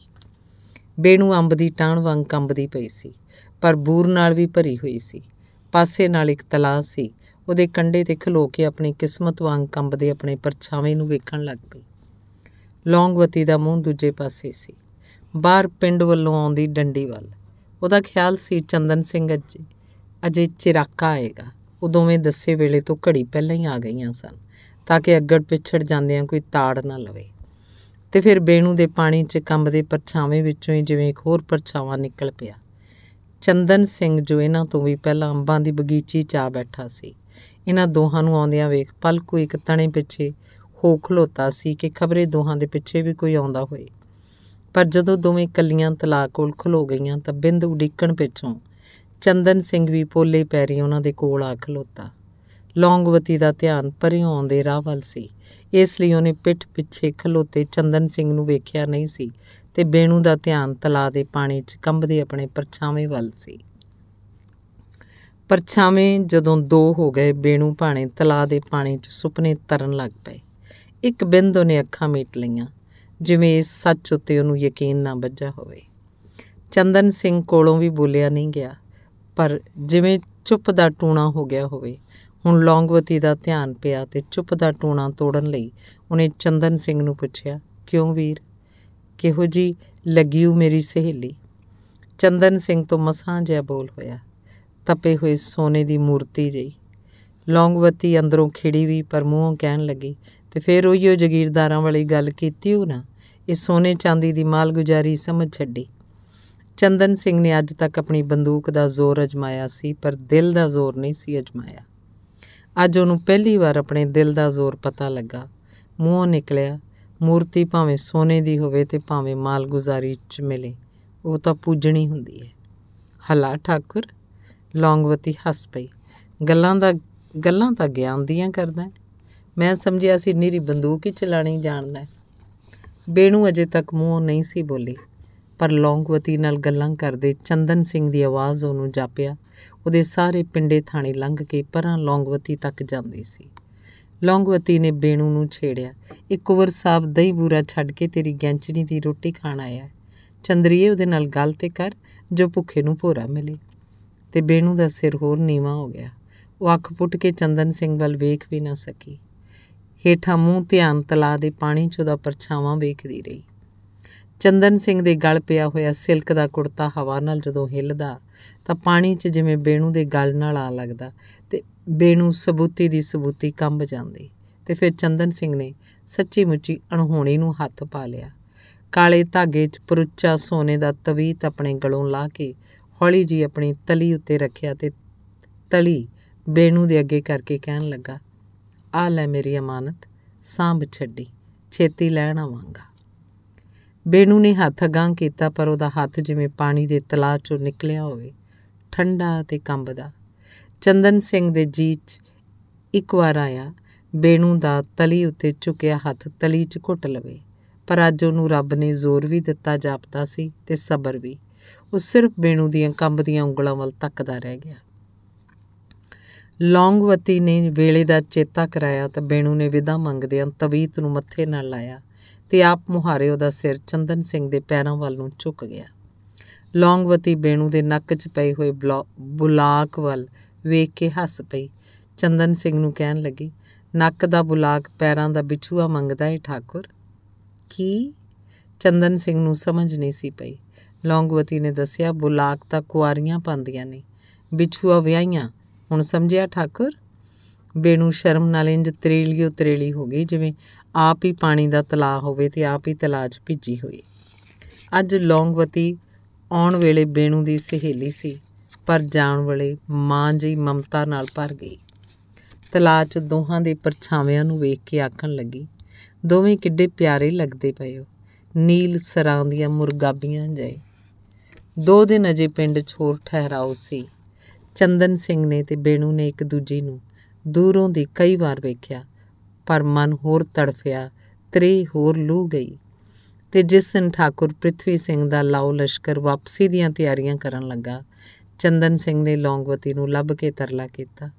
ਬੇਣੂ ਅੰਬ ਦੀ ਟਾਣ ਵਾਂਗ ਕੰਬਦੀ ਪਈ ਸੀ ਪਰ ਬੂਰ ਨਾਲ ਵੀ ਭਰੀ ਹੋਈ ਸੀ ਪਾਸੇ ਨਾਲ ਇੱਕ ਤਲਾਹ ਸੀ ਉਹਦੇ ਕੰਡੇ ਤੇ ਖਲੋ ਕੇ ਆਪਣੀ ਕਿਸਮਤ ਵਾਂਗ ਕੰਬਦੇ ਆਪਣੇ ਪਰਛਾਵੇਂ ਨੂੰ ਵੇਖਣ ਲੱਗ ਪਈ ਲੌਂਗਵਤੀ ਦਾ ਮੂੰਹ ਦੂਜੇ ਪਾਸੇ ਸੀ ਬਾਹਰ ਪਿੰਡ ਵੱਲੋਂ ਆਉਂਦੀ ਡੰਡੀ ਵੱਲ ਉਹਦਾ ਖਿਆਲ ਸੀ ਚੰਦਨ ਸਿੰਘ ਅੱਜੇ ਅਜੇ ਚਿਰਾਕਾ ਆਏਗਾ ਉਹ ਦੋਵੇਂ ਦੱਸੇ ਵੇਲੇ ਤੋਂ ਘੜੀ ਪਹਿਲਾਂ ਹੀ ਆ ਗਈਆਂ ਸਨ ਤਾਂ ਕਿ ਅੱਗੜ ਪਿਛੜ ਜਾਂਦਿਆਂ ਕੋਈ ਤਾੜ ਨਾ ਲਵੇ ਤੇ ਫਿਰ ਬੇਣੂ ਦੇ ਪਾਣੀ 'ਚ ਕੰਬਦੇ ਪਰਛਾਵੇਂ ਵਿੱਚੋਂ ਹੀ ਜਿਵੇਂ ਇੱਕ ਹੋਰ ਪਰਛਾਵਾਂ ਨਿਕਲ ਪਿਆ ਚੰਦਨ ਸਿੰਘ ਜੋ ਇਹਨਾਂ ਤੋਂ ਵੀ ਪਹਿਲਾਂ ਅੰਬਾਂ ਦੀ ਬਗੀਚੀ 'ਚ ਆ ਬੈਠਾ ਸੀ ਇਹਨਾਂ ਦੋਹਾਂ ਨੂੰ ਆਉਂਦਿਆਂ ਵੇਖ ਪਲ ਕੋਈ ਇੱਕ ਤਣੇ ਪਿੱਛੇ ਹੋ ਖਲੋਤਾ ਸੀ ਕਿ ਖਬਰੇ ਦੋਹਾਂ ਦੇ ਪਿੱਛੇ ਵੀ ਕੋਈ ਆਉਂਦਾ ਹੋਏ ਪਰ ਜਦੋਂ ਦੋਵੇਂ ਕੱਲੀਆਂ ਤਲਾਕ ਕੋਲ ਖਲੋ ਗਈਆਂ ਤਾਂ ਬਿੰਦ ਉਡੀਕਣ ਪਿੱਛੋਂ ਚੰਦਨ ਸਿੰਘ ਵੀ ਪੋਲੇ ਪੈਰੀ ਉਹਨਾਂ ਦੇ ਕੋਲ ਆ ਖਲੋਤਾ ਲੌਂਗਵਤੀ ਦਾ ਧਿਆਨ ਪਰਿਉਂ ਦੇ ਰਾਹ ਵੱਲ ਸੀ ਇਸ ਲਈ ਉਹਨੇ ਪਿੱਠ ਪਿੱਛੇ ਖਲੋਤੇ ਚੰਦਨ ਸਿੰਘ ਨੂੰ ਵੇਖਿਆ ਨਹੀਂ ਸੀ ਤੇ ਬੇਣੂ ਦਾ ਧਿਆਨ ਤਲਾ ਦੇ ਪਾਣੀ 'ਚ ਕੰਬਦੇ ਆਪਣੇ ਪਰਛਾਵੇਂ ਵੱਲ ਸੀ ਪਰਛਾਵੇਂ ਜਦੋਂ ਦੋ ਹੋ ਗਏ ਬੇਣੂ ਭਾਣੇ ਤਲਾ ਦੇ ਪਾਣੀ 'ਚ ਸੁਪਨੇ ਤਰਨ ਲੱਗ ਪਏ ਇੱਕ ਬਿੰਦ ਉਹਨੇ ਅੱਖਾਂ ਮੀਟ ਲਈਆਂ ਜਿਵੇਂ ਇਸ ਸੱਚ ਉੱਤੇ ਉਹਨੂੰ ਯਕੀਨ ਨਾ ਵੱਜਾ ਹੋਵੇ ਚੰਦਨ ਸਿੰਘ ਕੋਲੋਂ ਵੀ ਬੋਲਿਆ ਨਹੀਂ ਗਿਆ ਪਰ ਜਿਵੇਂ ਚੁੱਪ ਦਾ ਟੂਣਾ ਹੋ ਗਿਆ ਹੋਵੇ ਹੁਣ ਲੌਂਗਵਤੀ ਦਾ ਧਿਆਨ ਪਿਆ ਤੇ ਚੁੱਪ ਦਾ ਟੂਣਾ ਤੋੜਨ ਲਈ ਉਹਨੇ ਚੰਦਨ ਸਿੰਘ ਨੂੰ ਪੁੱਛਿਆ ਕਿਉਂ ਵੀਰ ਕਿਹੋ ਜੀ ਉਹ ਮੇਰੀ ਸਹੇਲੀ ਚੰਦਨ ਸਿੰਘ ਤੋਂ ਮਸਾਂ ਜਿਹਾ ਬੋਲ ਹੋਇਆ ਤਪੇ ਹੋਏ ਸੋਨੇ ਦੀ ਮੂਰਤੀ ਜਈ ਲੌਂਗਵਤੀ ਅੰਦਰੋਂ ਖਿੜੀ ਵੀ ਪਰ ਮੂੰਹੋਂ ਕਹਿਣ ਲੱਗੀ ਤੇ ਫਿਰ ਉਹ ਜ਼ਗੀਰਦਾਰਾਂ ਵਾਲੀ ਗੱਲ ਕੀਤੀ ਉਹ ਨਾ ਇਹ ਸੋਨੇ ਚਾਂਦੀ ਦੀ ਮਾਲਗੁਜ਼ਾਰੀ ਸਮਝ ਛੱਡੀ ਚੰਦਨ ਸਿੰਘ ਨੇ ਅੱਜ ਤੱਕ ਆਪਣੀ ਬੰਦੂਕ ਦਾ ਜ਼ੋਰ ਅਜਮਾਇਆ ਸੀ ਪਰ ਦਿਲ ਦਾ ਜ਼ੋਰ ਨਹੀਂ ਸੀ ਅਜਮਾਇਆ ਅੱਜ ਉਹਨੂੰ ਪਹਿਲੀ ਵਾਰ ਆਪਣੇ ਦਿਲ ਦਾ ਜ਼ੋਰ ਪਤਾ ਲੱਗਾ ਮੂੰਹੋਂ ਨਿਕਲਿਆ ਮੂਰਤੀ ਭਾਵੇਂ ਸੋਨੇ ਦੀ ਹੋਵੇ ਤੇ ਭਾਵੇਂ ਮਾਲਗੁਜ਼ਾਰੀ 'ਚ ਮਿਲੇ ਉਹ ਤਾਂ ਪੂਜਣੀ ਹੁੰਦੀ ਹੈ ਹਲਾ ਠਾਕੁਰ ਲੌਂਗਵਤੀ ਹੱਸ ਪਈ ਗੱਲਾਂ ਦਾ ਗੱਲਾਂ ਤਾਂ ਗਿਆਨ ਦੀਆਂ ਕਰਦਾ ਮੈਂ ਸਮਝਿਆ ਸੀ ਨੀਰੀ ਬੰਦੂਕ ਹੀ ਚਲਾਣੀ ਜਾਣਦਾ ਬੇਣੂ ਅਜੇ ਤੱਕ ਮੂੰਹੋਂ ਨਹੀਂ ਸੀ ਬੋਲੀ ਪਰ ਲੌਂਗਵਤੀ ਨਾਲ ਗੱਲਾਂ ਕਰਦੇ ਚੰਦਨ ਸਿੰਘ ਦੀ ਆਵਾਜ਼ ਉਹਨੂੰ ਜਾਪਿਆ ਉਹਦੇ ਸਾਰੇ ਪਿੰਡੇ ਥਾਣੇ ਲੰਘ ਕੇ ਪਰਾਂ ਲੌਂਗਵਤੀ ਤੱਕ ਜਾਂਦੀ ਸੀ ਲੌਂਗਵਤੀ ਨੇ ਬੇਣੂ ਨੂੰ ਛੇੜਿਆ ਇੱਕ ਵਾਰ ਸਾਬ ਦਹੀਂ ਬੂਰਾ ਛੱਡ ਕੇ ਤੇਰੀ ਗੈਂਚਣੀ ਦੀ ਰੋਟੀ ਖਾਣ ਆਇਆ ਚੰਦਰੀਏ ਉਹਦੇ ਨਾਲ ਗੱਲ ਤੇ ਕਰ ਜੋ ਭੁੱਖੇ ਨੂੰ ਭੋਰਾ ਮਿਲੇ ਤੇ ਬੇਣੂ ਦਾ ਸਿਰ ਹੋਰ ਨੀਵਾ ਹੋ ਗਿਆ ਉਹ ਅੱਖ ਪੁੱਟ ਕੇ ਚੰਦਨ ਸਿੰਘ ਵੱਲ ਵੇਖ ਵੀ ਨਾ ਸਕੀ ਹੇਠਾਂ ਮੂੰਹ ਧਿਆਨ ਤਲਾ ਦੇ ਪਾਣੀ 'ਚ ਉਹਦਾ ਪਰਛਾਵਾਂ ਵੇਖਦੀ ਰਹੀ ਚੰਦਨ ਸਿੰਘ ਦੇ ਗਲ ਪਿਆ ਹੋਇਆ ਸਿਲਕ ਦਾ ਕੁੜਤਾ ਹਵਾ ਨਾਲ ਜਦੋਂ ਹਿੱਲਦਾ ਤਾਂ ਪਾਣੀ 'ਚ ਜਿਵੇਂ ਬੇਣੂ ਦੇ ਗਲ ਨਾਲ ਆ ਲੱਗਦਾ ਤੇ ਬੇਣੂ ਸਬੂਤੀ ਦੀ ਸਬੂਤੀ ਕੰਬ ਜਾਂਦੀ ਤੇ ਫਿਰ ਚੰਦਨ ਸਿੰਘ ਨੇ ਸੱਚੀ ਮੁੱਚੀ ਅਣਹੋਣੀ ਨੂੰ ਹੱਥ ਪਾ ਲਿਆ ਕਾਲੇ ਧਾਗੇ 'ਚ ਪਰੁੱਚਾ ਸੋਨੇ ਦਾ ਤਵੀਤ ਆਪਣੇ ਗਲੋਂ ਲਾ ਕੇ ਹੌਲੀ ਜੀ ਆਪਣੀ ਤਲੀ ਉੱਤੇ ਰੱਖਿਆ ਤੇ ਤਲੀ ਬੇਣੂ ਦੇ ਅੱਗੇ ਕਰਕੇ ਕਹਿਣ ਲੱਗਾ ਆ ਲੈ ਮੇਰੀ ਅਮਾਨਤ ਸਾਂਭ ਛੱਡੀ ਛੇਤੀ ਲੈਣ ਆਵਾਂਗਾ ਬੇਨੂ ਨੇ ਹੱਥ ਅਗਾਂ ਕੀਤਾ ਪਰ ਉਹਦਾ ਹੱਥ ਜਿਵੇਂ ਪਾਣੀ ਦੇ ਤਲਾਅ ਚੋਂ ਨਿਕਲਿਆ ਹੋਵੇ ਠੰਡਾ ਤੇ ਕੰਬਦਾ ਚੰਦਨ ਸਿੰਘ ਦੇ 'ਚ ਇੱਕ ਵਾਰ ਆਇਆ ਬੇਨੂ ਦਾ ਤਲੀ ਉੱਤੇ ਝੁਕਿਆ ਹੱਥ ਤਲੀ 'ਚ ਘੁੱਟ ਲਵੇ ਪਰ ਅੱਜ ਉਹਨੂੰ ਰੱਬ ਨੇ ਜ਼ੋਰ ਵੀ ਦਿੱਤਾ ਜਾਪਦਾ ਸੀ ਤੇ ਸਬਰ ਵੀ ਉਹ ਸਿਰਫ ਬੇਨੂ ਦੀਆਂ ਕੰਬਦੀਆਂ ਉਂਗਲਾਂ ਵੱਲ ਤੱਕਦਾ ਰਹਿ ਗਿਆ ਲੌਂਗਵਤੀ ਨੇ ਵੇਲੇ ਦਾ ਚੇਤਾ ਕਰਾਇਆ ਤਾਂ ਬੇਣੂ ਨੇ ਵਿਦਾ ਮੰਗਦਿਆਂ ਤਵੀਤ ਨੂੰ ਮੱਥੇ ਨਾਲ ਲਾਇਆ ਤੇ ਆਪ ਮੁਹਾਰੇ ਉਹਦਾ ਸਿਰ ਚੰਦਨ ਸਿੰਘ ਦੇ ਪੈਰਾਂ ਵੱਲ ਨੂੰ ਝੁਕ ਗਿਆ ਲੌਂਗਵਤੀ ਬੇਣੂ ਦੇ ਨੱਕ 'ਚ ਪਈ ਹੋਏ ਬੁਲਾਕ ਵੱਲ ਵੇਖ ਕੇ ਹੱਸ ਪਈ ਚੰਦਨ ਸਿੰਘ ਨੂੰ ਕਹਿਣ ਲੱਗੀ ਨੱਕ ਦਾ ਬੁਲਾਕ ਪੈਰਾਂ ਦਾ ਵਿਛੂਆ ਮੰਗਦਾ ਏ ਠਾਕੁਰ ਕੀ ਚੰਦਨ ਸਿੰਘ ਨੂੰ ਸਮਝ ਨਹੀਂ ਸੀ ਪਈ ਲੌਂਗਵਤੀ ਨੇ ਦੱਸਿਆ ਬੁਲਾਕ ਤਾਂ ਕੁਆਰੀਆਂ ਪਾਉਂਦੀਆਂ ਨੇ ਵਿਛੂਆ ਵਿਆਹੀਆਂ ਹੁਣ ਸਮਝਿਆ ਠਾਕੁਰ ਬੇਨੂ ਸ਼ਰਮ ਨਾਲ ਇੰਜ ਤਰੇਲੀ ਉਤਰੇਲੀ ਹੋ ਗਈ ਜਿਵੇਂ ਆਪ ਹੀ ਪਾਣੀ ਦਾ ਤਲਾ ਹੋਵੇ ਤੇ ਆਪ ਹੀ ਤਲਾਹ 'ਚ ਭਿੱਜੀ ਹੋਈ ਅੱਜ ਲੌਂਗਵਤੀ ਆਉਣ ਵੇਲੇ ਬੇਨੂ ਦੀ ਸਹੇਲੀ ਸੀ ਪਰ ਜਾਣ ਵੇਲੇ ਮਾਂ ਜੀ ਮਮਤਾ ਨਾਲ ਭਰ ਗਈ ਤਲਾਹ 'ਚ ਦੋਹਾਂ ਦੇ ਪਰਛਾਵਿਆਂ ਨੂੰ ਵੇਖ ਕੇ ਆਖਣ ਲੱਗੀ ਦੋਵੇਂ ਕਿੱਡੇ ਪਿਆਰੇ ਲੱਗਦੇ ਪਏ ਹੋ ਨੀਲ ਸਰਾਂ ਦੀਆਂ ਮੁਰਗਾਬੀਆਂ ਜਏ ਦੋ ਦਿਨ ਅਜੇ ਪਿੰਡ ਛੋਰ ਠਹਿਰਾਉ ਠਹਿਰਾਓ ਸੀ ਚੰਦਨ ਸਿੰਘ ਨੇ ਤੇ ਬੇਣੂ ਨੇ ਇੱਕ ਦੂਜੀ ਨੂੰ ਦੂਰੋਂ ਦੀ ਕਈ ਵਾਰ ਵੇਖਿਆ ਪਰ ਮਨ ਹੋਰ ਤੜਫਿਆ ਤਰੀ ਹੋਰ ਲੂ ਗਈ ਤੇ ਜਿਸ ਦਿਨ ਠਾਕੁਰ ਪ੍ਰithvi ਸਿੰਘ ਦਾ ਲਾਓ ਲਸ਼ਕਰ ਵਾਪਸੀ ਦੀਆਂ ਤਿਆਰੀਆਂ ਕਰਨ ਲੱਗਾ ਚੰਦਨ ਸਿੰਘ ਨੇ ਲੌਂਗਵਤੀ ਨੂੰ ਲੱਭ ਕੇ ਤਰਲਾ ਕੀਤਾ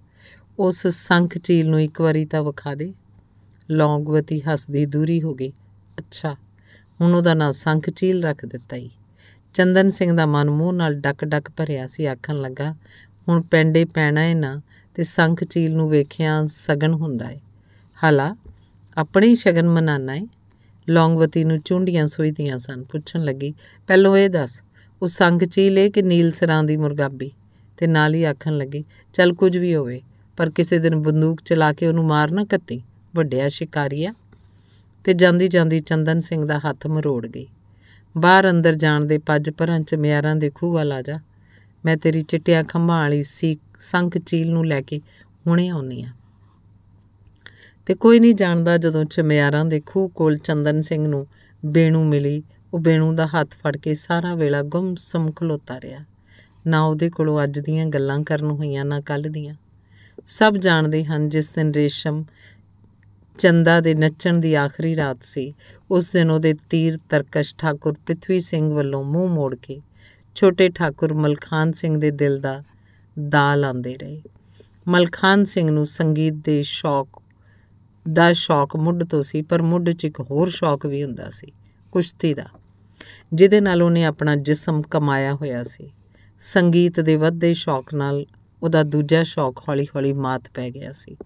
ਉਸ ਸੰਖ ਝੀਲ ਨੂੰ ਇੱਕ ਵਾਰੀ ਤਾਂ ਵਿਖਾ ਦੇ ਲੌਂਗਵਤੀ ਹੱਸਦੀ ਦੂਰੀ ਹੋ ਗਈ ਅੱਛਾ ਹੁਣ ਉਹਦਾ ਨਾਂ ਸੰਖ ਝੀਲ ਰੱਖ ਦਿੱਤਾ ਈ ਚੰਦਨ ਸਿੰਘ ਦਾ ਮਨ ਮੂੰਹ ਨਾਲ ਡੱਕ ਡੱਕ ਭਰਿਆ ਸੀ ਆਖਣ ਲੱਗਾ ਹੁਣ ਪੈਂਡੇ ਪੈਣਾ ਹੈ ਨਾ ਤੇ ਸੰਖ ਚੀਲ ਨੂੰ ਵੇਖਿਆ ਸਗਨ ਹੁੰਦਾ ਹੈ ਹਾਲਾ ਆਪਣੇ ਹੀ ਸ਼ਗਨ ਮਨਾਨਾ ਹੈ ਲੌਂਗਵਤੀ ਨੂੰ ਚੁੰਡੀਆਂ ਸੋਈਦੀਆਂ ਸਨ ਪੁੱਛਣ ਲੱਗੀ ਪਹਿਲੋਂ ਇਹ ਦੱਸ ਉਹ ਸੰਖ ਚੀਲ ਇਹ ਕਿ ਨੀਲ ਸਰਾਂ ਦੀ ਮੁਰਗਾਬੀ ਤੇ ਨਾਲ ਹੀ ਆਖਣ ਲੱਗੀ ਚੱਲ ਕੁਝ ਵੀ ਹੋਵੇ ਪਰ ਕਿਸੇ ਦਿਨ ਬੰਦੂਕ ਚਲਾ ਕੇ ਉਹਨੂੰ ਮਾਰ ਨਾ ਕੱਤੀ ਵੱਡਿਆ ਸ਼ਿਕਾਰੀਆ ਤੇ ਜਾਂਦੀ ਜਾਂਦੀ ਚੰਦਨ ਸਿੰਘ ਦਾ ਹੱਥ ਮਰੋੜ ਗਈ ਬਾਹਰ ਅੰਦਰ ਜਾਣ ਦੇ ਪੱਜ ਪਰਾਂ ਚ ਮਿਆਰਾਂ ਦੇ ਖੂਹ ਵਾਲਾ ਆ ਜਾ ਮੈਂ ਤੇਰੀ ਚਿੱਟਿਆ ਖੰਭਾਂ ਵਾਲੀ ਸੀ ਸੰਖ ਚੀਲ ਨੂੰ ਲੈ ਕੇ ਹੁਣੇ ਆਉਣੀ ਆ ਤੇ ਕੋਈ ਨਹੀਂ ਜਾਣਦਾ ਜਦੋਂ ਚਮਿਆਰਾਂ ਦੇ ਖੂਹ ਕੋਲ ਚੰਦਨ ਸਿੰਘ ਨੂੰ ਬੇਣੂ ਮਿਲੀ ਉਹ ਬੇਣੂ ਦਾ ਹੱਥ ਫੜ ਕੇ ਸਾਰਾ ਵੇਲਾ ਗੁੰਮਸਮ ਖਲੋਤਾ ਰਿਹਾ ਨਾ ਉਹਦੇ ਕੋਲੋਂ ਅੱਜ ਦੀਆਂ ਗੱਲਾਂ ਕਰਨ ਹੋਈਆਂ ਨਾ ਕੱਲ ਦੀਆਂ ਸਭ ਜਾਣਦੇ ਹਨ ਜਿਸ ਦਿਨ ਰੇਸ਼ਮ ਚੰਦਾ ਦੇ ਨੱਚਣ ਦੀ ਆਖਰੀ ਰਾਤ ਸੀ ਉਸ ਦਿਨ ਉਹਦੇ ਤੀਰ ਤਰਕਸ਼ ਠਾਕੁਰ ਪ੍ਰithvi ਸਿੰਘ ਵੱਲੋਂ ਮੂੰਹ ਮੋੜ ਕੇ ਛੋਟੇ ਠਾਕੁਰ ਮਲਖਾਨ ਸਿੰਘ ਦੇ ਦਿਲ ਦਾ ਦਾ ਲਾਉਂਦੇ ਰਹੇ ਮਲਖਾਨ ਸਿੰਘ ਨੂੰ ਸੰਗੀਤ ਦੇ ਸ਼ੌਕ ਦਾ ਸ਼ੌਕ ਮੁੱਢ ਤੋਂ ਸੀ ਪਰ ਮੁੱਢ 'ਚ ਇੱਕ ਹੋਰ ਸ਼ੌਕ ਵੀ ਹੁੰਦਾ ਸੀ ਕੁਸ਼ਤੀ ਦਾ ਜਿਹਦੇ ਨਾਲ ਉਹਨੇ ਆਪਣਾ ਜਿਸਮ ਕਮਾਇਆ ਹੋਇਆ ਸੀ ਸੰਗੀਤ ਦੇ ਵੱਧਦੇ ਸ਼ੌਕ ਨਾਲ ਉਹਦਾ ਦੂਜਾ ਸ਼ੌਕ ਹੌਲੀ-ਹੌਲੀ ਮਾਤ ਪੈ ਗਿਆ ਸੀ